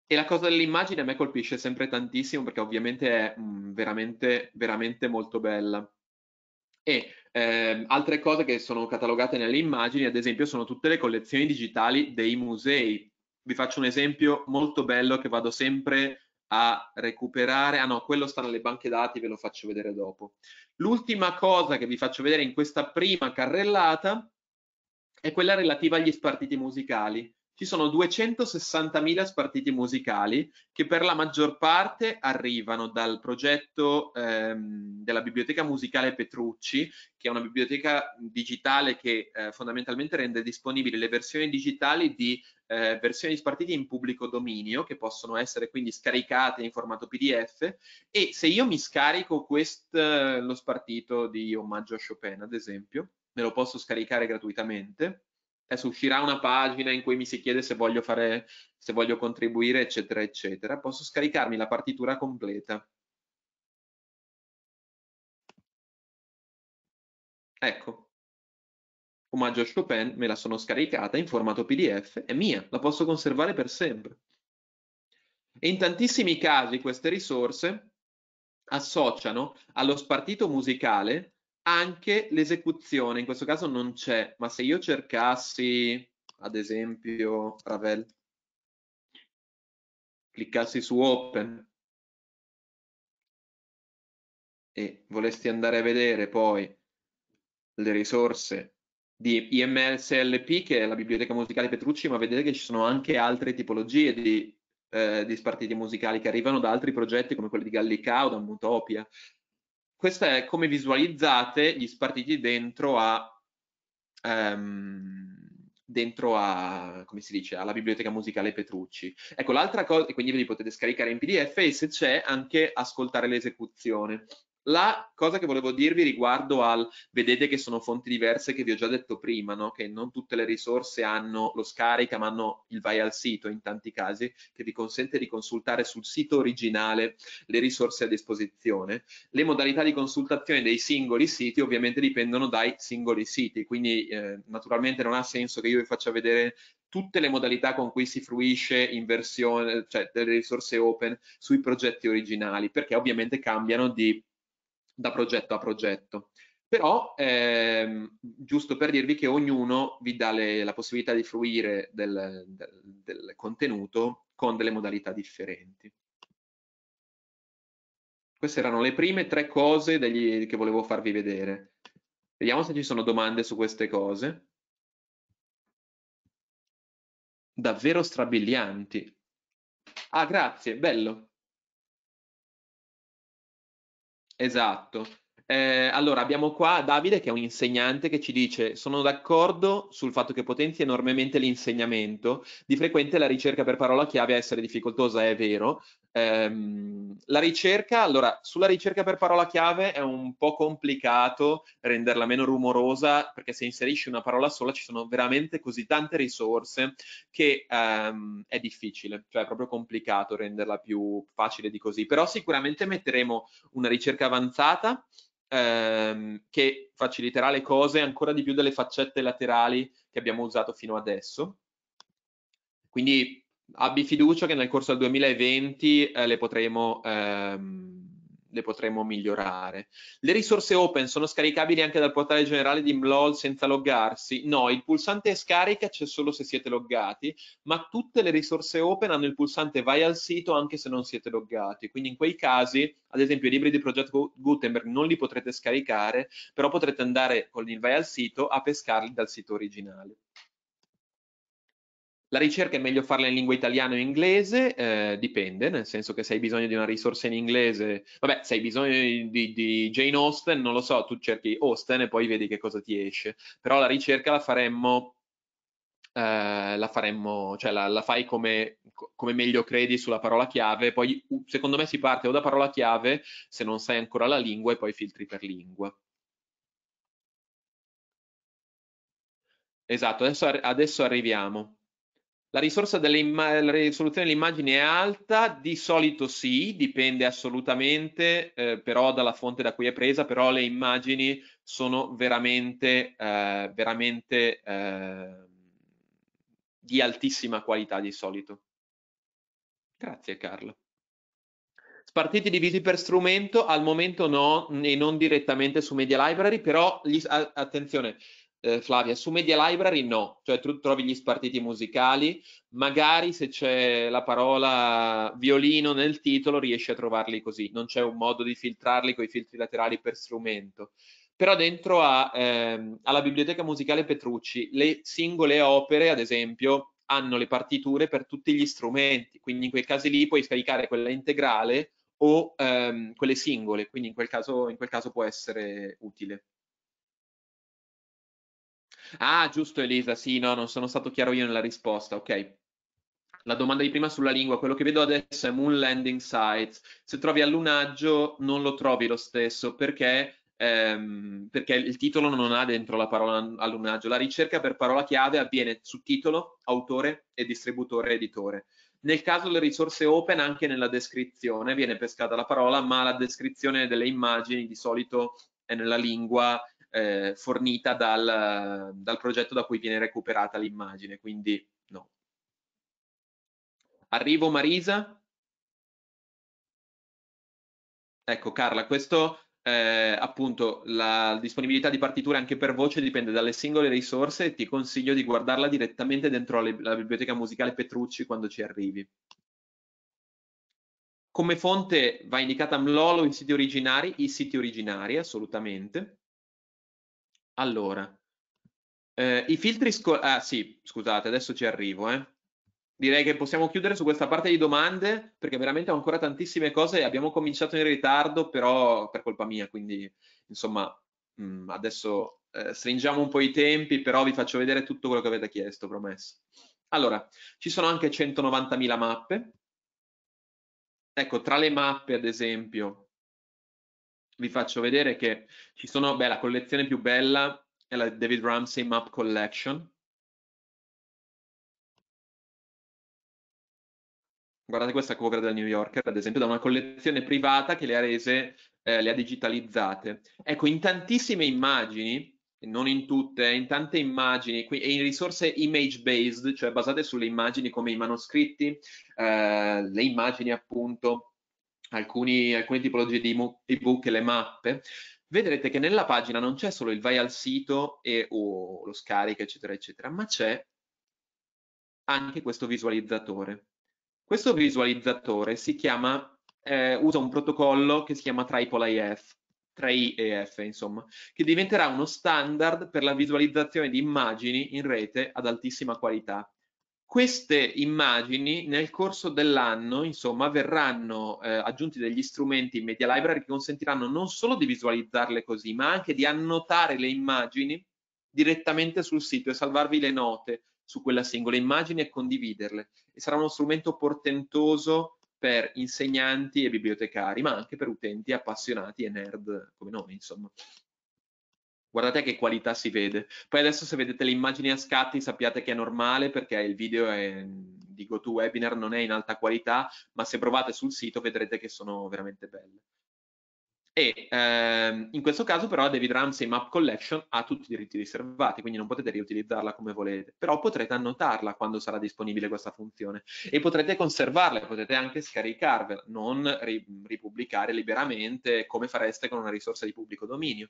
E la cosa dell'immagine a me colpisce sempre tantissimo perché ovviamente è mh, mm, veramente, veramente molto bella. E eh, altre cose che sono catalogate nelle immagini, ad esempio, sono tutte le collezioni digitali dei musei. Vi faccio un esempio molto bello che vado sempre a recuperare. Ah no, quello sta nelle banche dati, ve lo faccio vedere dopo. L'ultima cosa che vi faccio vedere in questa prima carrellata è quella relativa agli spartiti musicali ci sono 260.000 spartiti musicali che per la maggior parte arrivano dal progetto ehm, della Biblioteca Musicale Petrucci, che è una biblioteca digitale che eh, fondamentalmente rende disponibili le versioni digitali di eh, versioni spartiti in pubblico dominio, che possono essere quindi scaricate in formato PDF. E se io mi scarico questo, lo spartito di Omaggio a Chopin, ad esempio, me lo posso scaricare gratuitamente adesso uscirà una pagina in cui mi si chiede se voglio fare, se voglio contribuire, eccetera, eccetera. Posso scaricarmi la partitura completa. Ecco, omaggio a Chopin, me la sono scaricata in formato PDF, è mia, la posso conservare per sempre. E in tantissimi casi queste risorse associano allo spartito musicale anche l'esecuzione, in questo caso non c'è, ma se io cercassi, ad esempio, Ravel, cliccassi su Open e volessi andare a vedere poi le risorse di IMSLP, che è la biblioteca musicale Petrucci, ma vedete che ci sono anche altre tipologie di, eh, di spartiti musicali che arrivano da altri progetti come quelli di Gallicao, da Mutopia, questo è come visualizzate gli spartiti dentro a, um, dentro a come si dice, alla biblioteca musicale Petrucci. Ecco, l'altra cosa, e quindi ve li potete scaricare in PDF e se c'è anche ascoltare l'esecuzione. La cosa che volevo dirvi riguardo al vedete che sono fonti diverse che vi ho già detto prima, no? che non tutte le risorse hanno lo scarica, ma hanno il vai al sito in tanti casi, che vi consente di consultare sul sito originale le risorse a disposizione. Le modalità di consultazione dei singoli siti ovviamente dipendono dai singoli siti, quindi eh, naturalmente non ha senso che io vi faccia vedere tutte le modalità con cui si fruisce in versione, cioè delle risorse open sui progetti originali, perché ovviamente cambiano di da progetto a progetto. Però, ehm, giusto per dirvi che ognuno vi dà le, la possibilità di fruire del, del, del contenuto con delle modalità differenti. Queste erano le prime tre cose degli, che volevo farvi vedere. Vediamo se ci sono domande su queste cose. Davvero strabilianti. Ah, grazie, bello. Esatto. Eh, allora, abbiamo qua Davide che è un insegnante che ci dice sono d'accordo sul fatto che potenzi enormemente l'insegnamento, di frequente la ricerca per parola chiave a essere difficoltosa, è vero. Eh, la ricerca, allora, sulla ricerca per parola chiave è un po' complicato renderla meno rumorosa perché se inserisci una parola sola ci sono veramente così tante risorse che ehm, è difficile, cioè è proprio complicato renderla più facile di così, però sicuramente metteremo una ricerca avanzata ehm, che faciliterà le cose ancora di più delle faccette laterali che abbiamo usato fino adesso. Quindi abbi fiducia che nel corso del 2020 eh, le potremo ehm, le potremmo migliorare. Le risorse open sono scaricabili anche dal portale generale di MLOL senza loggarsi? No, il pulsante scarica c'è solo se siete loggati, ma tutte le risorse open hanno il pulsante vai al sito anche se non siete loggati. Quindi in quei casi, ad esempio i libri di progetto Gutenberg non li potrete scaricare, però potrete andare con il vai al sito a pescarli dal sito originale. La ricerca è meglio farla in lingua italiana o inglese, eh, dipende, nel senso che se hai bisogno di una risorsa in inglese, vabbè, se hai bisogno di, di, Jane Austen, non lo so, tu cerchi Austen e poi vedi che cosa ti esce, però la ricerca la faremmo, eh, la, faremmo cioè la, la fai come, come, meglio credi sulla parola chiave, poi secondo me si parte o da parola chiave, se non sai ancora la lingua, e poi filtri per lingua. Esatto, adesso, adesso arriviamo. La risorsa della risoluzione dell'immagine è alta? Di solito sì, dipende assolutamente eh, però dalla fonte da cui è presa, però le immagini sono veramente, eh, veramente eh, di altissima qualità di solito. Grazie Carlo. Spartiti divisi per strumento, al momento no e non direttamente su Media Library, però gli, attenzione, eh, Flavia, su Media Library no, cioè tu trovi gli spartiti musicali, magari se c'è la parola violino nel titolo riesci a trovarli così, non c'è un modo di filtrarli con i filtri laterali per strumento. Però dentro a, ehm, alla biblioteca musicale Petrucci le singole opere, ad esempio, hanno le partiture per tutti gli strumenti, quindi in quei casi lì puoi scaricare quella integrale o ehm, quelle singole, quindi in quel, caso, in quel caso può essere utile. Ah, giusto Elisa, sì, no, non sono stato chiaro io nella risposta, ok. La domanda di prima sulla lingua, quello che vedo adesso è Moon Landing Sites. Se trovi allunaggio non lo trovi lo stesso perché, ehm, perché il titolo non ha dentro la parola allunaggio. La ricerca per parola chiave avviene su titolo, autore e distributore editore. Nel caso delle risorse open, anche nella descrizione viene pescata la parola, ma la descrizione delle immagini di solito è nella lingua eh, fornita dal, dal progetto da cui viene recuperata l'immagine, quindi no. Arrivo Marisa. Ecco Carla, questo eh, appunto la disponibilità di partiture anche per voce dipende dalle singole risorse e ti consiglio di guardarla direttamente dentro la biblioteca musicale Petrucci quando ci arrivi. Come fonte va indicata Mlolo, o i siti originari? I siti originari, assolutamente. Allora, eh, i filtri scolastici, ah sì, scusate, adesso ci arrivo, eh. Direi che possiamo chiudere su questa parte di domande perché veramente ho ancora tantissime cose e abbiamo cominciato in ritardo, però per colpa mia, quindi insomma mh, mm, adesso eh, stringiamo un po' i tempi, però vi faccio vedere tutto quello che avete chiesto, promesso. Allora, ci sono anche 190.000 mappe. Ecco, tra le mappe, ad esempio, vi faccio vedere che ci sono, beh, la collezione più bella è la David Ramsey Map Collection. Guardate questa cover del New Yorker, ad esempio, da una collezione privata che le ha rese, eh, le ha digitalizzate. Ecco, in tantissime immagini, non in tutte, eh, in tante immagini qui, e in risorse image based, cioè basate sulle immagini come i manoscritti, eh, le immagini appunto, alcuni, alcune tipologie di ebook e le mappe, vedrete che nella pagina non c'è solo il vai al sito e oh, lo scarica, eccetera, eccetera, ma c'è anche questo visualizzatore. Questo visualizzatore si chiama, eh, usa un protocollo che si chiama Triple IF, 3IEF, insomma, che diventerà uno standard per la visualizzazione di immagini in rete ad altissima qualità. Queste immagini nel corso dell'anno, insomma, verranno eh, aggiunti degli strumenti in Media Library che consentiranno non solo di visualizzarle così, ma anche di annotare le immagini direttamente sul sito e salvarvi le note su quella singola immagine e condividerle. E sarà uno strumento portentoso per insegnanti e bibliotecari, ma anche per utenti appassionati e nerd come noi, insomma. Guardate che qualità si vede. Poi adesso se vedete le immagini a scatti sappiate che è normale perché il video è, di GoToWebinar non è in alta qualità, ma se provate sul sito vedrete che sono veramente belle. E ehm, in questo caso però David Ramsey Map Collection ha tutti i diritti riservati, quindi non potete riutilizzarla come volete, però potrete annotarla quando sarà disponibile questa funzione e potrete conservarla, potete anche scaricarvela, non ri- ripubblicare liberamente come fareste con una risorsa di pubblico dominio.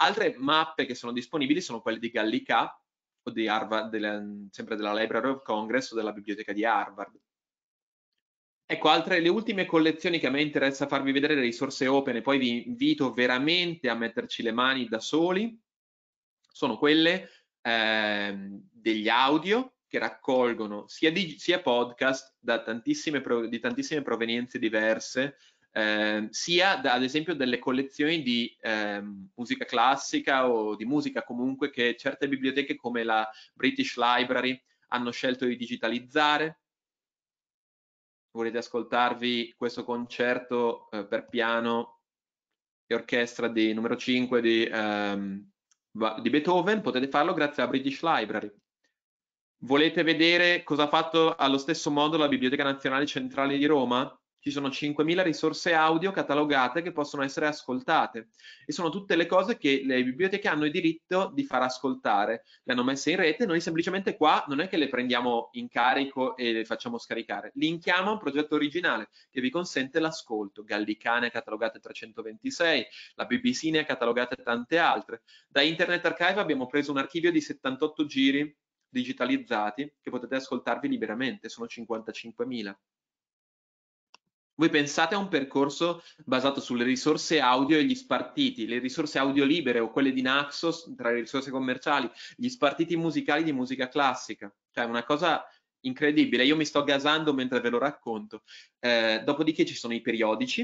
Altre mappe che sono disponibili sono quelle di Gallica o di Harvard, della, sempre della Library of Congress o della biblioteca di Harvard. Ecco, altre, le ultime collezioni che a me interessa farvi vedere le risorse open e poi vi invito veramente a metterci le mani da soli sono quelle eh, degli audio che raccolgono sia, di, sia podcast tantissime, di tantissime provenienze diverse eh, sia da, ad esempio delle collezioni di eh, musica classica o di musica comunque che certe biblioteche come la British Library hanno scelto di digitalizzare. Volete ascoltarvi questo concerto eh, per piano e orchestra di numero 5 di, ehm, di Beethoven? Potete farlo grazie alla British Library. Volete vedere cosa ha fatto allo stesso modo la Biblioteca Nazionale Centrale di Roma? Ci sono 5.000 risorse audio catalogate che possono essere ascoltate e sono tutte le cose che le biblioteche hanno il diritto di far ascoltare. Le hanno messe in rete, noi semplicemente qua non è che le prendiamo in carico e le facciamo scaricare, linkiamo a un progetto originale che vi consente l'ascolto. Gallicane ha catalogate 326, la BBC ne ha catalogate tante altre. Da Internet Archive abbiamo preso un archivio di 78 giri digitalizzati che potete ascoltarvi liberamente, sono 55.000. Voi pensate a un percorso basato sulle risorse audio e gli spartiti, le risorse audio libere o quelle di Naxos tra le risorse commerciali, gli spartiti musicali di musica classica, cioè una cosa incredibile, io mi sto gasando mentre ve lo racconto. Eh, dopodiché ci sono i periodici,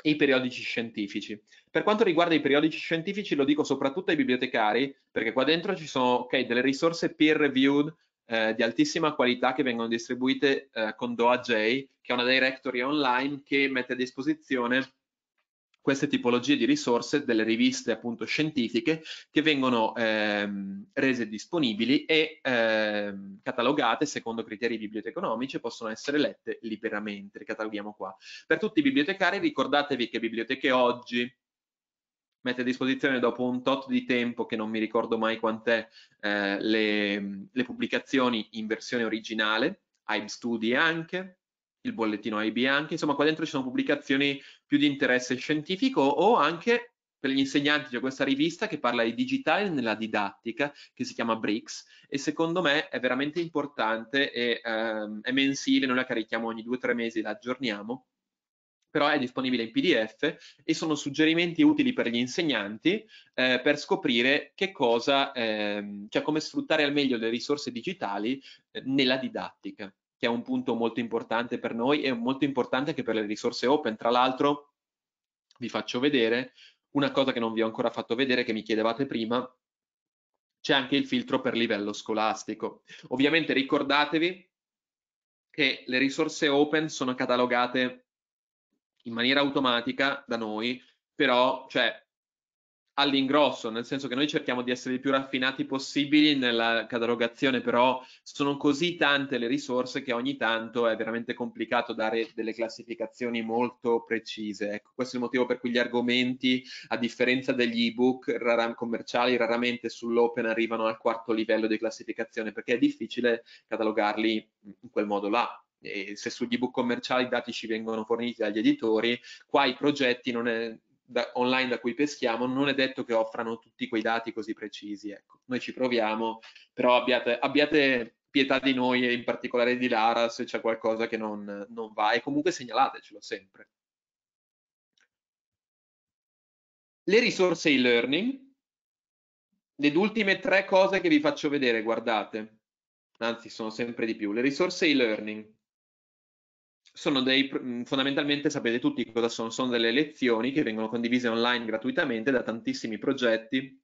e i periodici scientifici. Per quanto riguarda i periodici scientifici, lo dico soprattutto ai bibliotecari, perché qua dentro ci sono okay, delle risorse peer reviewed eh, di altissima qualità che vengono distribuite eh, con DOAJ, che è una directory online che mette a disposizione queste tipologie di risorse delle riviste appunto scientifiche che vengono ehm, rese disponibili e ehm, catalogate secondo criteri biblioteconomici e possono essere lette liberamente, li cataloghiamo qua. Per tutti i bibliotecari ricordatevi che Biblioteche Oggi, mette a disposizione dopo un tot di tempo, che non mi ricordo mai quant'è, eh, le, le, pubblicazioni in versione originale, IB Studi anche, il bollettino IB anche, insomma qua dentro ci sono pubblicazioni più di interesse scientifico o anche per gli insegnanti c'è questa rivista che parla di digitale nella didattica che si chiama BRICS e secondo me è veramente importante e ehm, è mensile, noi la carichiamo ogni due o tre mesi, la aggiorniamo però è disponibile in PDF e sono suggerimenti utili per gli insegnanti eh, per scoprire che cosa, ehm, cioè come sfruttare al meglio le risorse digitali eh, nella didattica, che è un punto molto importante per noi e molto importante anche per le risorse open. Tra l'altro vi faccio vedere una cosa che non vi ho ancora fatto vedere, che mi chiedevate prima, c'è anche il filtro per livello scolastico. Ovviamente ricordatevi che le risorse open sono catalogate in maniera automatica da noi, però cioè, all'ingrosso, nel senso che noi cerchiamo di essere i più raffinati possibili nella catalogazione, però sono così tante le risorse che ogni tanto è veramente complicato dare delle classificazioni molto precise. Ecco, questo è il motivo per cui gli argomenti, a differenza degli ebook raram- commerciali, raramente sull'open arrivano al quarto livello di classificazione, perché è difficile catalogarli in quel modo là e se sugli ebook commerciali i dati ci vengono forniti dagli editori, qua i progetti è, da, online da cui peschiamo non è detto che offrano tutti quei dati così precisi. Ecco. Noi ci proviamo, però abbiate, abbiate, pietà di noi e in particolare di Lara se c'è qualcosa che non, non va e comunque segnalatecelo sempre. Le risorse e-learning, le ultime tre cose che vi faccio vedere, guardate, anzi sono sempre di più, le risorse e-learning sono dei, mm, fondamentalmente sapete tutti cosa sono, sono delle lezioni che vengono condivise online gratuitamente da tantissimi progetti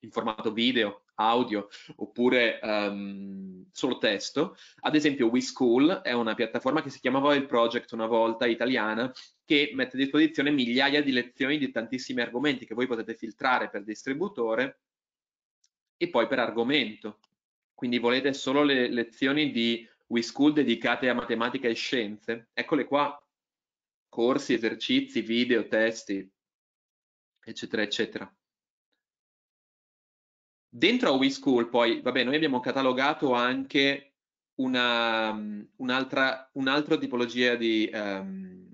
in formato video, audio oppure um, solo testo. Ad esempio WeSchool è una piattaforma che si chiamava il Project una volta italiana che mette a disposizione migliaia di lezioni di tantissimi argomenti che voi potete filtrare per distributore e poi per argomento. Quindi volete solo le lezioni di We School dedicate a matematica e scienze. Eccole qua, corsi, esercizi, video, testi, eccetera, eccetera. Dentro a We School poi, vabbè, noi abbiamo catalogato anche una, mm, un'altra, un'altra tipologia di, um,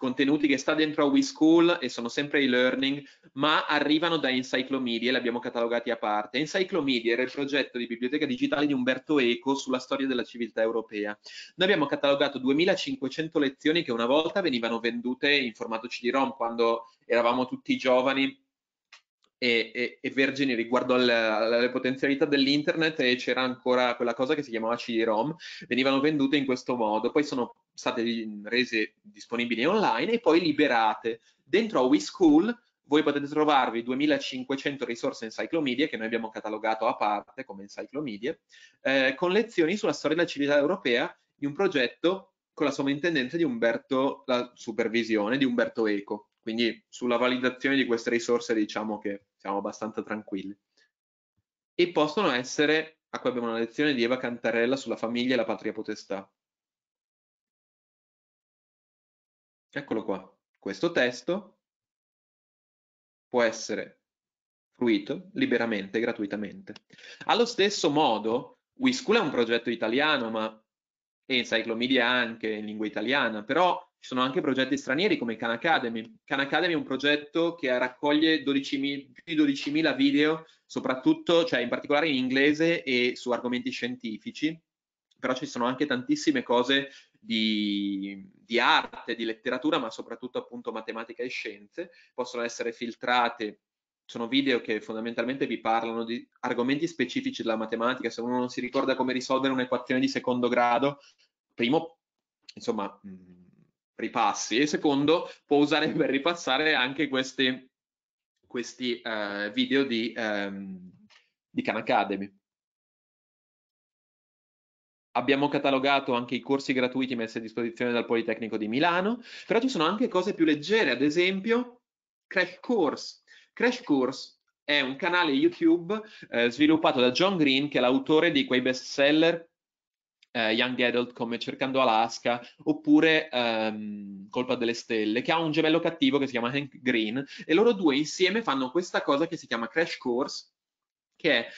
contenuti che sta dentro a WeSchool e sono sempre e-learning, ma arrivano da Encyclomedia e li abbiamo catalogati a parte. Encyclomedia era il progetto di biblioteca digitale di Umberto Eco sulla storia della civiltà europea. Noi abbiamo catalogato 2500 lezioni che una volta venivano vendute in formato CD-ROM quando eravamo tutti giovani e, e, e Vergine riguardo al, alle potenzialità dell'internet e c'era ancora quella cosa che si chiamava CD-ROM, venivano vendute in questo modo, poi sono state rese disponibili online e poi liberate. Dentro a WeSchool voi potete trovarvi 2500 risorse enciclomedie che noi abbiamo catalogato a parte come enciclomedie, eh, con lezioni sulla storia della civiltà europea di un progetto con la sovrintendenza di Umberto, la supervisione di Umberto Eco, quindi sulla validazione di queste risorse diciamo che siamo abbastanza tranquilli. E possono essere, a cui abbiamo una lezione di Eva Cantarella sulla famiglia e la patria potestà. Eccolo qua, questo testo può essere fruito liberamente e gratuitamente. Allo stesso modo, WISCUL è un progetto italiano, ma e Encyclomedia anche in lingua italiana, però ci sono anche progetti stranieri come Khan Academy. Khan Academy è un progetto che raccoglie 12 più di 12.000 video, soprattutto, cioè in particolare in inglese e su argomenti scientifici, però ci sono anche tantissime cose di, di, arte, di letteratura, ma soprattutto appunto matematica e scienze, possono essere filtrate, sono video che fondamentalmente vi parlano di argomenti specifici della matematica, se uno non si ricorda come risolvere un'equazione di secondo grado, primo, insomma, mm, ripassi e secondo può usare per ripassare anche questi, questi uh, video di, um, di Khan Academy. Abbiamo catalogato anche i corsi gratuiti messi a disposizione dal Politecnico di Milano, però ci sono anche cose più leggere, ad esempio Crash Course. Crash Course è un canale YouTube eh, sviluppato da John Green, che è l'autore di quei bestseller eh, Young Adult come Cercando Alaska oppure ehm, Colpa delle Stelle, che ha un gemello cattivo che si chiama Hank Green e loro due insieme fanno questa cosa che si chiama Crash Course che è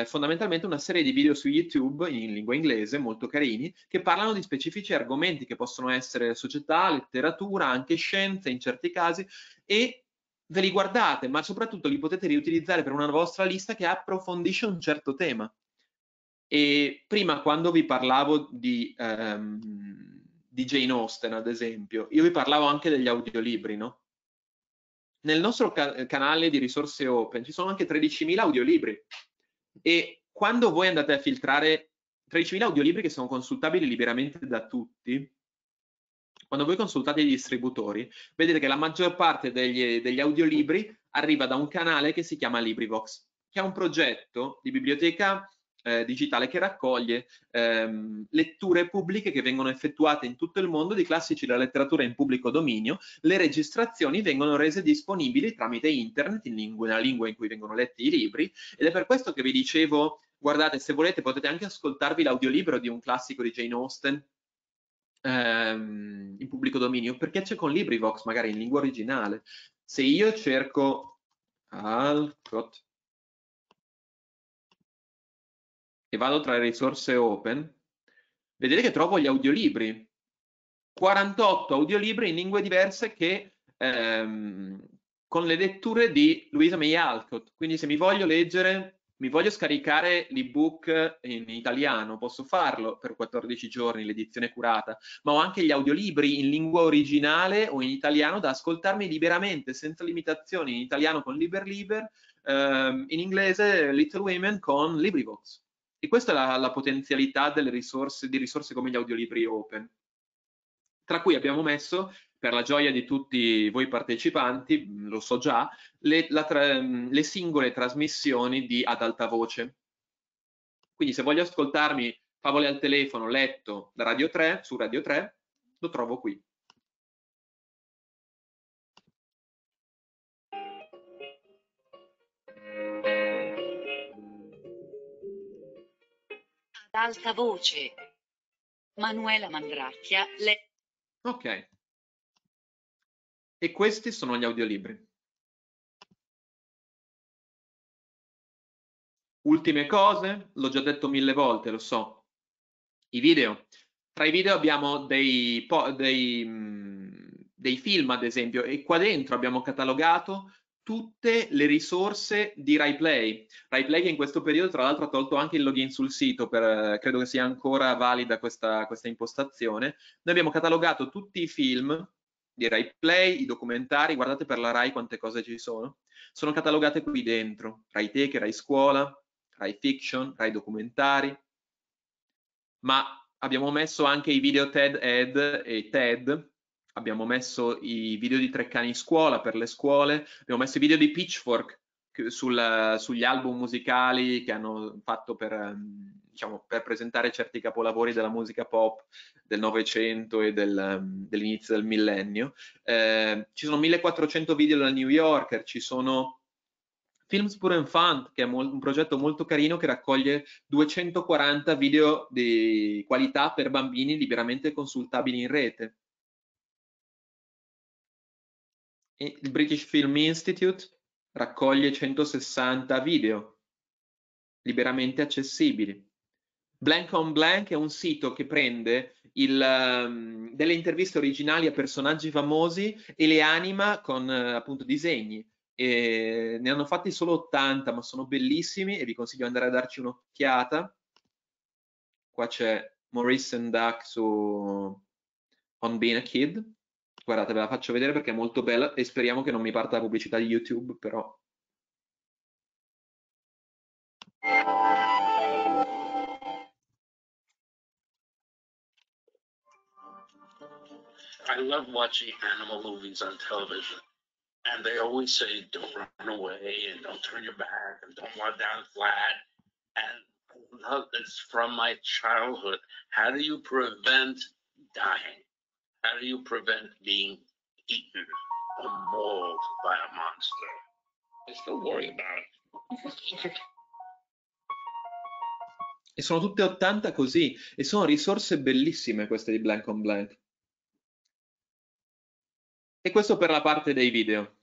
eh, fondamentalmente una serie di video su YouTube in lingua inglese molto carini che parlano di specifici argomenti che possono essere società, letteratura, anche scienze in certi casi e ve li guardate, ma soprattutto li potete riutilizzare per una vostra lista che approfondisce un certo tema. E prima quando vi parlavo di, um, di Jane Austen, ad esempio, io vi parlavo anche degli audiolibri, no? Nel nostro ca- eh, canale di risorse open ci sono anche 13.000 audiolibri e quando voi andate a filtrare 13.000 audiolibri che sono consultabili liberamente da tutti, quando voi consultate i distributori, vedete che la maggior parte degli, degli audiolibri arriva da un canale che si chiama LibriVox, che è un progetto di biblioteca eh, digitale che raccoglie ehm, letture pubbliche che vengono effettuate in tutto il mondo di classici della letteratura in pubblico dominio. Le registrazioni vengono rese disponibili tramite internet, in lingua, nella lingua in cui vengono letti i libri, ed è per questo che vi dicevo, guardate, se volete potete anche ascoltarvi l'audiolibro di un classico di Jane Austen, ehm, in pubblico dominio perché c'è con LibriVox magari in lingua originale se io cerco Alcott e vado tra le risorse open, vedete che trovo gli audiolibri. 48 audiolibri in lingue diverse che ehm, con le letture di Luisa May Alcott. Quindi se mi voglio leggere, mi voglio scaricare l'ebook in italiano, posso farlo per 14 giorni, l'edizione curata, ma ho anche gli audiolibri in lingua originale o in italiano da ascoltarmi liberamente, senza limitazioni, in italiano con Liber Liber, ehm, in inglese Little Women con LibriVox. E questa è la, la potenzialità risorse, di risorse come gli audiolibri open, tra cui abbiamo messo, per la gioia di tutti voi partecipanti, mm, lo so già, le, tra, mm, le singole trasmissioni di ad alta voce. Quindi se voglio ascoltarmi favole al telefono letto da Radio 3, su Radio 3, lo trovo qui. alta voce. Manuela Mandracchia, le... Ok. E questi sono gli audiolibri. Ultime cose, l'ho già detto mille volte, lo so. I video. Tra i video abbiamo dei, dei, mm, dei film, ad esempio, e qua dentro abbiamo catalogato tutte le risorse di RaiPlay. RaiPlay che in questo periodo tra l'altro ha tolto anche il login sul sito, per, eh, credo che sia ancora valida questa, questa impostazione. Noi abbiamo catalogato tutti i film di RaiPlay, i documentari, guardate per la Rai quante cose ci sono, sono catalogate qui dentro, Rai Tech, Rai Scuola, Rai Fiction, Rai Documentari, ma abbiamo messo anche i video TED Ed e TED, abbiamo messo i video di Tre Cani Scuola per le scuole, abbiamo messo i video di Pitchfork sul, sugli album musicali che hanno fatto per, ehm, diciamo, per, presentare certi capolavori della musica pop del Novecento e del, ehm, dell'inizio del millennio. Eh, ci sono 1400 video dal New Yorker, ci sono Films Pure and Fun, che è un progetto molto carino che raccoglie 240 video di qualità per bambini liberamente consultabili in rete. il British Film Institute raccoglie 160 video liberamente accessibili. Blank on Blank è un sito che prende il, um, delle interviste originali a personaggi famosi e le anima con uh, appunto disegni. E ne hanno fatti solo 80, ma sono bellissimi e vi consiglio di andare a darci un'occhiata. Qua c'è Maurice and Duck su On Being a Kid. Guardate, ve la faccio vedere perché è molto bella e speriamo che non mi parta la pubblicità di YouTube, però. I love watching animal movies on television. And they always say, don't run away and don't turn your back and don't lie down flat. And it's from my childhood. How do you prevent dying? How do you prevent being eaten or mauled by a monster? I still worry about it. e sono tutte 80 così, e sono risorse bellissime queste di Blank on Blank. E questo per la parte dei video.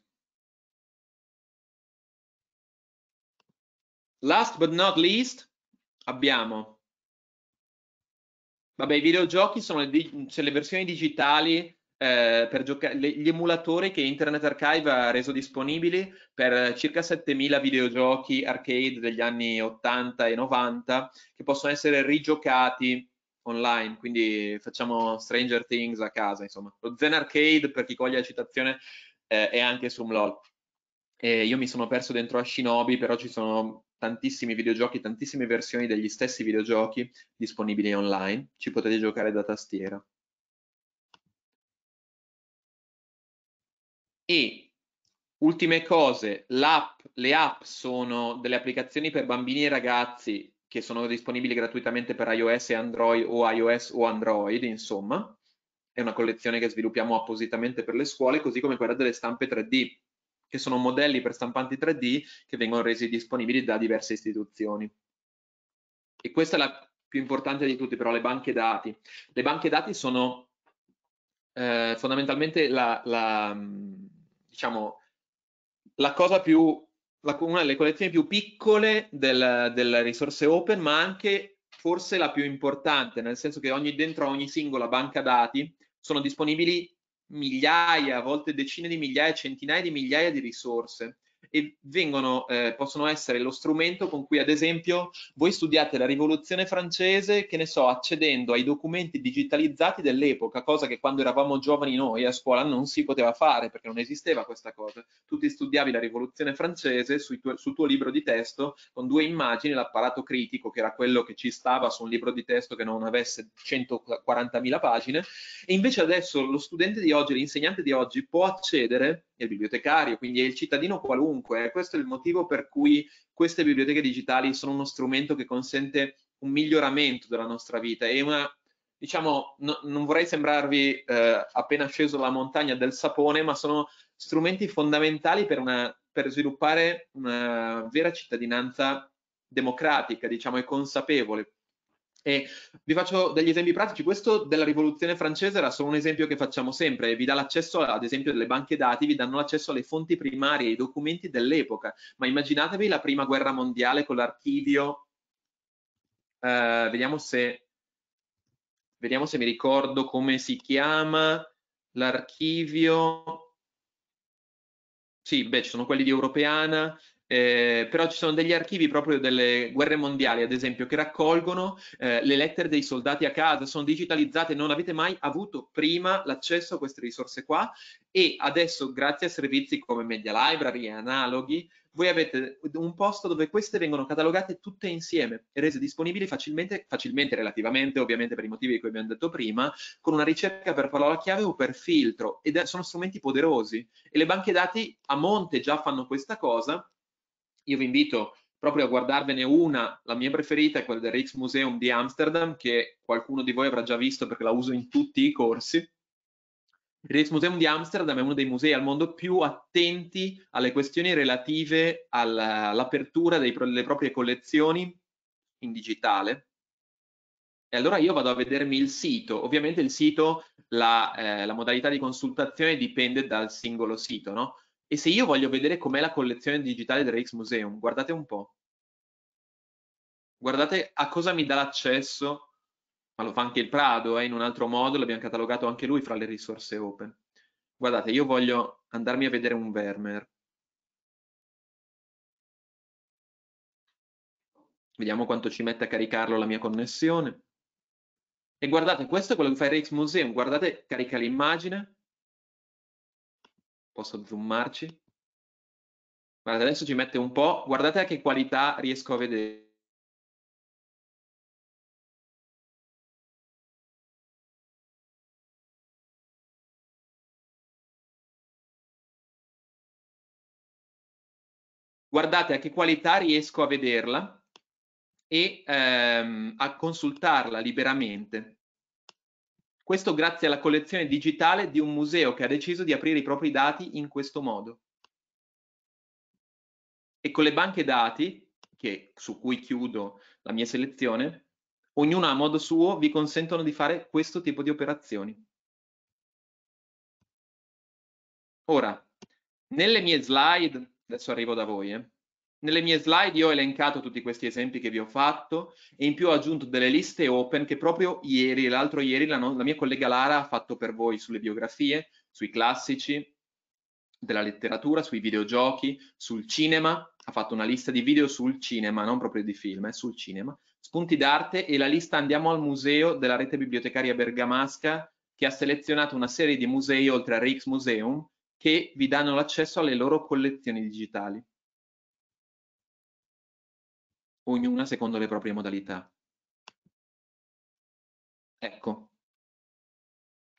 Last but not least, abbiamo Vabbè, i videogiochi sono le, di- cioè le versioni digitali eh, per giocare gli emulatori che Internet Archive ha reso disponibili per circa 7000 videogiochi arcade degli anni 80 e 90 che possono essere rigiocati online, quindi facciamo Stranger Things a casa, insomma. Lo Zen Arcade, per chi coglie la citazione, eh, è anche su MLOL. E io mi sono perso dentro a Shinobi, però ci sono tantissimi videogiochi, tantissime versioni degli stessi videogiochi disponibili online, ci potete giocare da tastiera. E ultime cose, app, le app sono delle applicazioni per bambini e ragazzi che sono disponibili gratuitamente per iOS e Android o iOS o Android, insomma. È una collezione che sviluppiamo appositamente per le scuole, così come quella delle stampe 3D che sono modelli per stampanti 3D che vengono resi disponibili da diverse istituzioni. E questa è la più importante di tutte, però le banche dati. Le banche dati sono eh, fondamentalmente la, la, diciamo, la cosa più la, una delle collezioni più piccole del, delle risorse open, ma anche forse la più importante, nel senso che ogni, dentro ogni singola banca dati sono disponibili migliaia, a volte decine di migliaia, centinaia di migliaia di risorse e vengono, eh, possono essere lo strumento con cui ad esempio voi studiate la rivoluzione francese, che ne so, accedendo ai documenti digitalizzati dell'epoca, cosa che quando eravamo giovani noi a scuola non si poteva fare perché non esisteva questa cosa. Tu ti studiavi la rivoluzione francese sul tuo, sul tuo libro di testo con due immagini, l'apparato critico che era quello che ci stava su un libro di testo che non avesse 140.000 pagine e invece adesso lo studente di oggi, l'insegnante di oggi può accedere il bibliotecario, quindi è il cittadino qualunque. Eh. Questo è il motivo per cui queste biblioteche digitali sono uno strumento che consente un miglioramento della nostra vita e una diciamo, no, non vorrei sembrarvi eh, appena sceso la montagna del sapone, ma sono strumenti fondamentali per, una, per sviluppare una vera cittadinanza democratica, diciamo, e consapevole. E vi faccio degli esempi pratici. Questo della rivoluzione francese era solo un esempio che facciamo sempre. Vi dà l'accesso, ad esempio, delle banche dati, vi danno l'accesso alle fonti primarie, ai documenti dell'epoca. Ma immaginatevi la prima guerra mondiale con l'archivio. Eh, vediamo, se, vediamo se mi ricordo come si chiama l'archivio. Sì, beh, ci sono quelli di Europeana, eh, però ci sono degli archivi proprio delle guerre mondiali, ad esempio, che raccolgono eh, le lettere dei soldati a casa, sono digitalizzate, non avete mai avuto prima l'accesso a queste risorse qua e adesso grazie a servizi come Media Library e analoghi voi avete un posto dove queste vengono catalogate tutte insieme e rese disponibili facilmente, facilmente relativamente, ovviamente per i motivi che abbiamo detto prima, con una ricerca per parola chiave o per filtro ed sono strumenti poderosi e le banche dati a monte già fanno questa cosa io vi invito proprio a guardarvene una, la mia preferita è quella del Rijksmuseum di Amsterdam, che qualcuno di voi avrà già visto perché la uso in tutti i corsi. Il Rijksmuseum di Amsterdam è uno dei musei al mondo più attenti alle questioni relative all'apertura delle proprie collezioni in digitale. E allora io vado a vedermi il sito. Ovviamente il sito, la, eh, la modalità di consultazione dipende dal singolo sito, no? E se io voglio vedere com'è la collezione digitale del Rix Museum, guardate un po'. Guardate a cosa mi dà l'accesso, ma lo fa anche il Prado, eh, in un altro modo, l'abbiamo catalogato anche lui fra le risorse open. Guardate, io voglio andarmi a vedere un Vermeer. Vediamo quanto ci mette a caricarlo la mia connessione. E guardate, questo è quello che fa il Rix Museum, guardate, carica l'immagine, Posso zoomarci? Guardate, adesso ci mette un po'. Guardate a che qualità riesco a vedere. Guardate a che qualità riesco a vederla e ehm, a consultarla liberamente. Questo grazie alla collezione digitale di un museo che ha deciso di aprire i propri dati in questo modo. E con le banche dati, che, su cui chiudo la mia selezione, ognuna a modo suo vi consentono di fare questo tipo di operazioni. Ora, nelle mie slide, adesso arrivo da voi, eh, nelle mie slide io ho elencato tutti questi esempi che vi ho fatto e in più ho aggiunto delle liste open che proprio ieri, l'altro ieri, la, no la mia collega Lara ha fatto per voi sulle biografie, sui classici, della letteratura, sui videogiochi, sul cinema, ha fatto una lista di video sul cinema, non proprio di film, eh, sul cinema, spunti d'arte e la lista Andiamo al museo della rete bibliotecaria bergamasca che ha selezionato una serie di musei oltre al Rijksmuseum che vi danno l'accesso alle loro collezioni digitali ognuna secondo le proprie modalità. Ecco,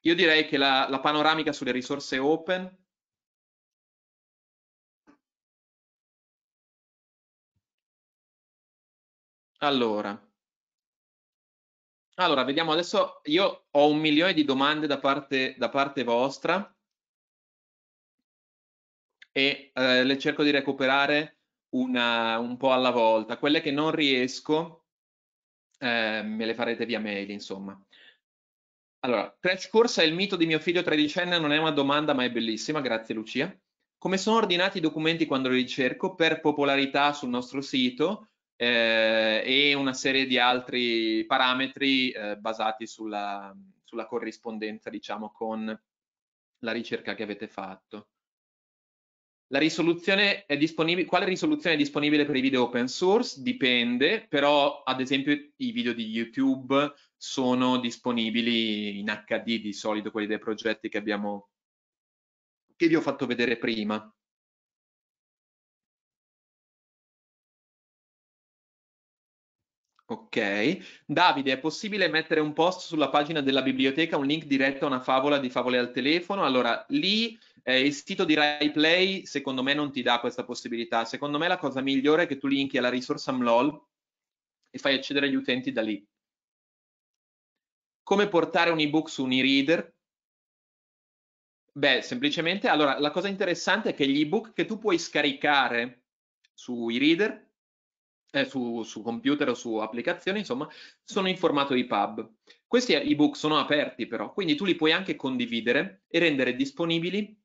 io direi che la, la panoramica sulle risorse open Allora, allora, vediamo adesso, io ho un milione di domande da parte, da parte vostra e eh, le cerco di recuperare una, un po' alla volta. Quelle che non riesco eh, me le farete via mail, insomma. Allora, Crash Course è il mito di mio figlio tredicenne, non è una domanda ma è bellissima, grazie Lucia. Come sono ordinati i documenti quando li cerco? Per popolarità sul nostro sito eh, e una serie di altri parametri eh, basati sulla, sulla corrispondenza, diciamo, con la ricerca che avete fatto. La risoluzione è disponibile, quale risoluzione è disponibile per i video open source? Dipende, però ad esempio i video di YouTube sono disponibili in HD di solito, quelli dei progetti che abbiamo che vi ho fatto vedere prima. Ok, Davide, è possibile mettere un post sulla pagina della biblioteca, un link diretto a una favola di favole al telefono? Allora, lì eh, il sito di Rai Play secondo me non ti dà questa possibilità. Secondo me la cosa migliore è che tu linki alla risorsa MLOL e fai accedere agli utenti da lì. Come portare un ebook su un e-reader? Beh, semplicemente, allora, la cosa interessante è che gli ebook che tu puoi scaricare su e-reader, eh, su, su, computer o su applicazioni, insomma, sono in formato EPUB. Questi ebook sono aperti però, quindi tu li puoi anche condividere e rendere disponibili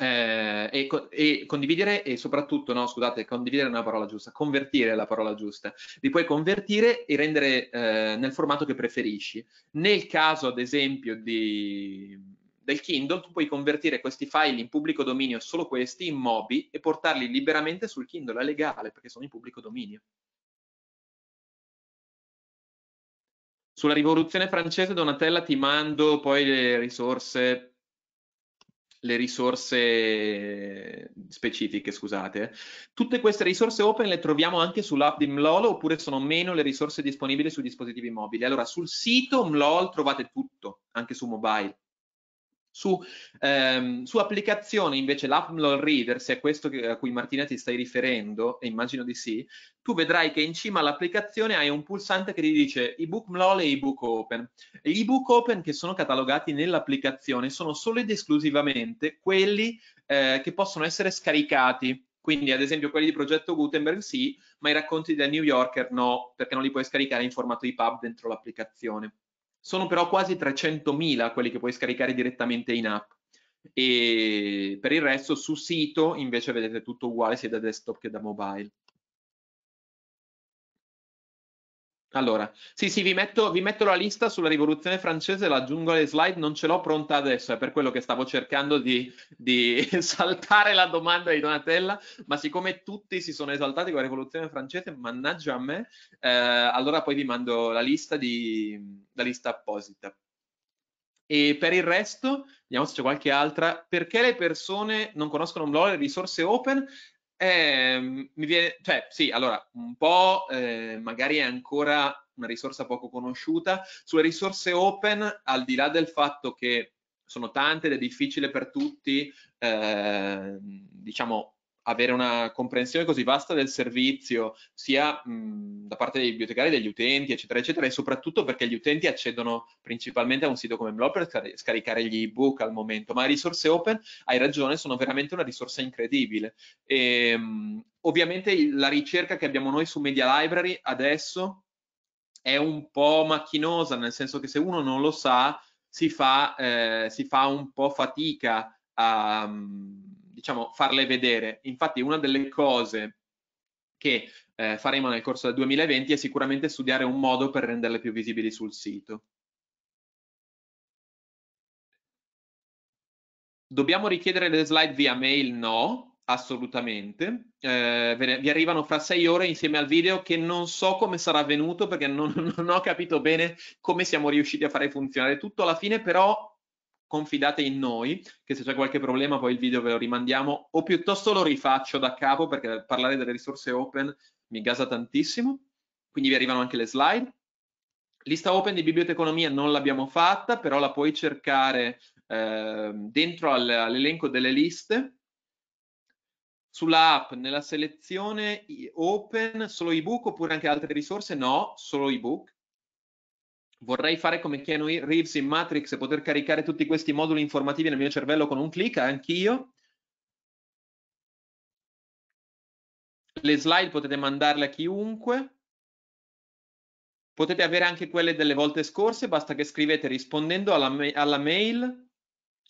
eh, e, e, condividere e soprattutto, no, scusate, condividere è una parola giusta, convertire è la parola giusta. Li puoi convertire e rendere eh, nel formato che preferisci. Nel caso, ad esempio, di, del Kindle, tu puoi convertire questi file in pubblico dominio, solo questi, in Mobi, e portarli liberamente sul Kindle, è legale, perché sono in pubblico dominio. Sulla rivoluzione francese, Donatella, ti mando poi le risorse le risorse eh, specifiche, scusate. Tutte queste risorse open le troviamo anche sull'app di MLOL oppure sono meno le risorse disponibili sui dispositivi mobili. Allora sul sito MLOL trovate tutto, anche su mobile. Su, ehm, su, applicazione invece l'Amlol Reader, se è questo che, a cui Martina ti stai riferendo, e immagino di sì, tu vedrai che in cima all'applicazione hai un pulsante che ti dice ebook MLOL e ebook open. Gli ebook open che sono catalogati nell'applicazione sono solo ed esclusivamente quelli eh, che possono essere scaricati. Quindi ad esempio quelli di progetto Gutenberg sì, ma i racconti del New Yorker no, perché non li puoi scaricare in formato EPUB dentro l'applicazione. Sono però quasi 300.000 quelli che puoi scaricare direttamente in app e per il resto su sito invece vedete tutto uguale sia da desktop che da mobile. Allora, sì, sì, vi metto, vi metto, la lista sulla rivoluzione francese, la aggiungo alle slide, non ce l'ho pronta adesso, è per quello che stavo cercando di, di, saltare la domanda di Donatella, ma siccome tutti si sono esaltati con la rivoluzione francese, mannaggia a me, eh, allora poi vi mando la lista, di, la lista apposita. E per il resto, vediamo se c'è qualche altra, perché le persone non conoscono Mlo e le risorse open? Eh, mi viene, cioè, sì, allora, un po' eh, magari è ancora una risorsa poco conosciuta. Sulle risorse open, al di là del fatto che sono tante ed è difficile per tutti, eh, diciamo, avere una comprensione così vasta del servizio, sia mh, da parte dei bibliotecari, degli utenti, eccetera, eccetera, e soprattutto perché gli utenti accedono principalmente a un sito come Mlop per scaricare gli ebook al momento, ma risorse open, hai ragione, sono veramente una risorsa incredibile. E, ehm, mh, ovviamente la ricerca che abbiamo noi su Media Library adesso è un po' macchinosa, nel senso che se uno non lo sa, si fa, eh, si fa un po' fatica a... Um, diciamo, farle vedere. Infatti una delle cose che eh, faremo nel corso del 2020 è sicuramente studiare un modo per renderle più visibili sul sito. Dobbiamo richiedere le slide via mail? No, assolutamente. Eh, vi arrivano fra sei ore insieme al video che non so come sarà venuto perché non, non ho capito bene come siamo riusciti a fare funzionare tutto alla fine, però confidate in noi, che se c'è qualche problema poi il video ve lo rimandiamo o piuttosto lo rifaccio da capo perché parlare delle risorse open mi gasa tantissimo, quindi vi arrivano anche le slide. Lista open di biblioteconomia non l'abbiamo fatta, però la puoi cercare eh, dentro all'elenco delle liste. Sulla app, nella selezione open, solo ebook oppure anche altre risorse? No, solo ebook Vorrei fare come Keanu Reeves in Matrix e poter caricare tutti questi moduli informativi nel mio cervello con un clic, anch'io. Le slide potete mandarle a chiunque. Potete avere anche quelle delle volte scorse, basta che scrivete rispondendo alla, ma alla mail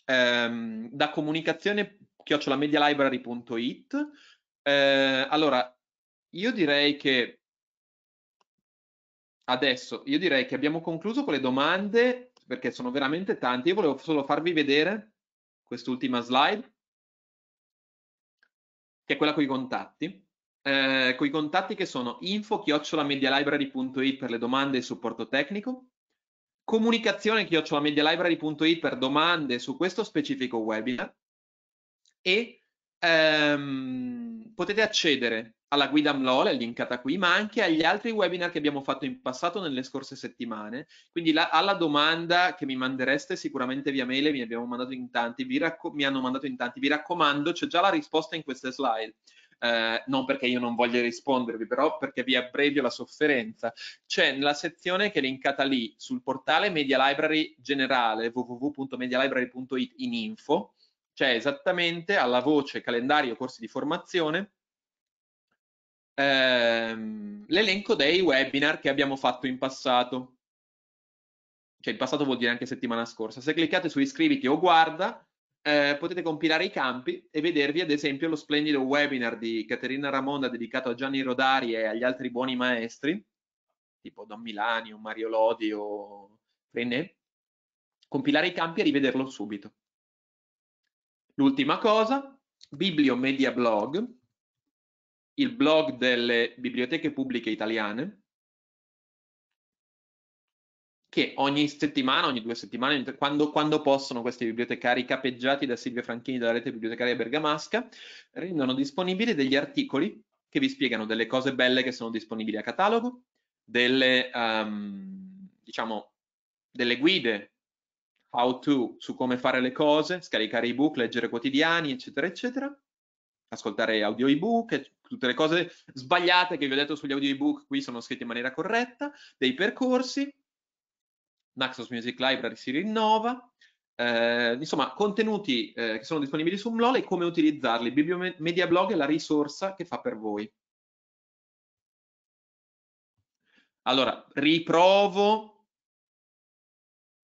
ehm, da comunicazione chiocciolamedialibrary.it. Eh, allora, io direi che adesso io direi che abbiamo concluso con le domande perché sono veramente tante. Io volevo solo farvi vedere quest'ultima slide, che è quella con i contatti. Eh, con i contatti che sono info-medialibrary.it per le domande e supporto tecnico, comunicazione-medialibrary.it per domande su questo specifico webinar e ehm, potete accedere alla guida MLOL, è linkata qui, ma anche agli altri webinar che abbiamo fatto in passato nelle scorse settimane. Quindi la, alla domanda che mi mandereste sicuramente via mail, mi, abbiamo mandato in tanti, mi hanno mandato in tanti, vi raccomando, c'è già la risposta in queste slide. Eh, non perché io non voglia rispondervi, però perché vi abbrevio la sofferenza. C'è la sezione che è linkata lì sul portale Media Library generale www.medialibrary.it in info, c'è esattamente alla voce calendario corsi di formazione ehm, l'elenco dei webinar che abbiamo fatto in passato. Cioè in passato vuol dire anche settimana scorsa. Se cliccate su iscriviti o guarda, eh, potete compilare i campi e vedervi ad esempio lo splendido webinar di Caterina Ramonda dedicato a Gianni Rodari e agli altri buoni maestri, tipo Don Milani o Mario Lodi o René, compilare i campi e rivederlo subito. L'ultima cosa, Biblio Media Blog, il blog delle biblioteche pubbliche italiane, che ogni settimana, ogni due settimane, quando, quando, possono questi bibliotecari capeggiati da Silvia Franchini della rete bibliotecaria bergamasca, rendono disponibili degli articoli che vi spiegano delle cose belle che sono disponibili a catalogo, delle, um, diciamo, delle guide how to su come fare le cose, scaricare i book, leggere quotidiani, eccetera, eccetera, ascoltare audio ebook, tutte le cose sbagliate che vi ho detto sugli audio ebook qui sono scritte in maniera corretta, dei percorsi, Naxos Music Library si rinnova, eh, insomma contenuti eh, che sono disponibili su MLOL e come utilizzarli. Bibliomedia Blog è la risorsa che fa per voi. Allora, riprovo,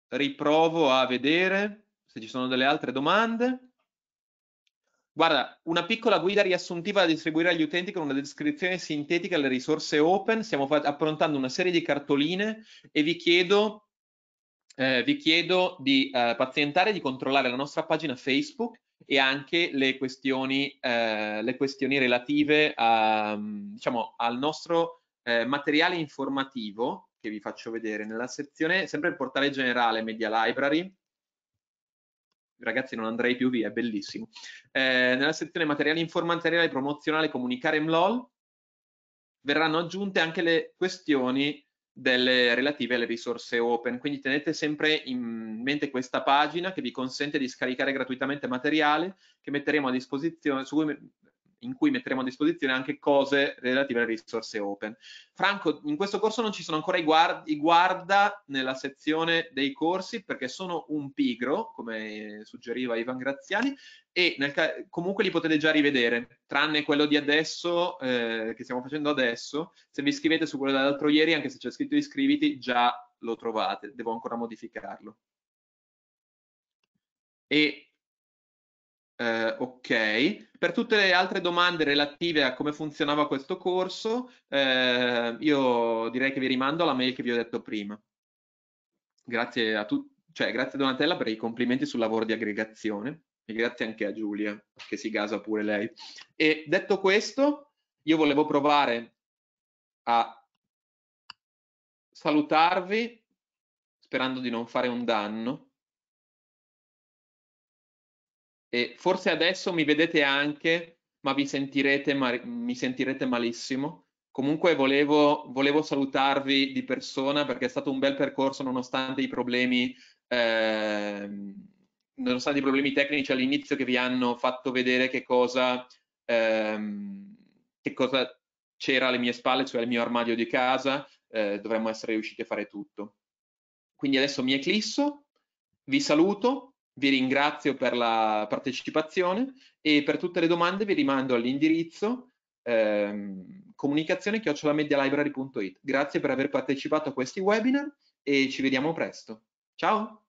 riprovo a vedere se ci sono delle altre domande. Guarda, una piccola guida riassuntiva da distribuire agli utenti con una descrizione sintetica delle risorse open. Stiamo approntando una serie di cartoline e vi chiedo, eh, vi chiedo di eh, pazientare, di controllare la nostra pagina Facebook e anche le questioni, eh, le questioni relative a, diciamo, al nostro eh, materiale informativo che vi faccio vedere nella sezione, sempre il portale generale Media Library, ragazzi non andrei più via, è bellissimo. Eh, nella sezione materiali informatoriale promozionale comunicare MLOL verranno aggiunte anche le questioni delle relative alle risorse open, quindi tenete sempre in mente questa pagina che vi consente di scaricare gratuitamente materiale che metteremo a disposizione, su cui in cui metteremo a disposizione anche cose relative alle risorse open. Franco, in questo corso non ci sono ancora i, guard i guarda nella sezione dei corsi perché sono un pigro, come suggeriva Ivan Graziani, e comunque li potete già rivedere, tranne quello di adesso, eh, che stiamo facendo adesso, se vi iscrivete su quello dell'altro ieri, anche se c'è scritto iscriviti, già lo trovate, devo ancora modificarlo. E eh, ok, per tutte le altre domande relative a come funzionava questo corso, eh, io direi che vi rimando alla mail che vi ho detto prima. Grazie a tutti, cioè grazie Donatella per i complimenti sul lavoro di aggregazione e grazie anche a Giulia che si gasa pure lei. E detto questo, io volevo provare a salutarvi sperando di non fare un danno e forse adesso mi vedete anche, ma vi sentirete, ma, mi sentirete malissimo. Comunque volevo, volevo, salutarvi di persona perché è stato un bel percorso nonostante i problemi, eh, nonostante i problemi tecnici all'inizio che vi hanno fatto vedere che cosa, ehm, che cosa c'era alle mie spalle, cioè il mio armadio di casa, eh, dovremmo essere riusciti a fare tutto. Quindi adesso mi eclisso, vi saluto, vi ringrazio per la partecipazione e per tutte le domande vi rimando all'indirizzo ehm, comunicazione-medialibrary.it. Grazie per aver partecipato a questi webinar e ci vediamo presto. Ciao!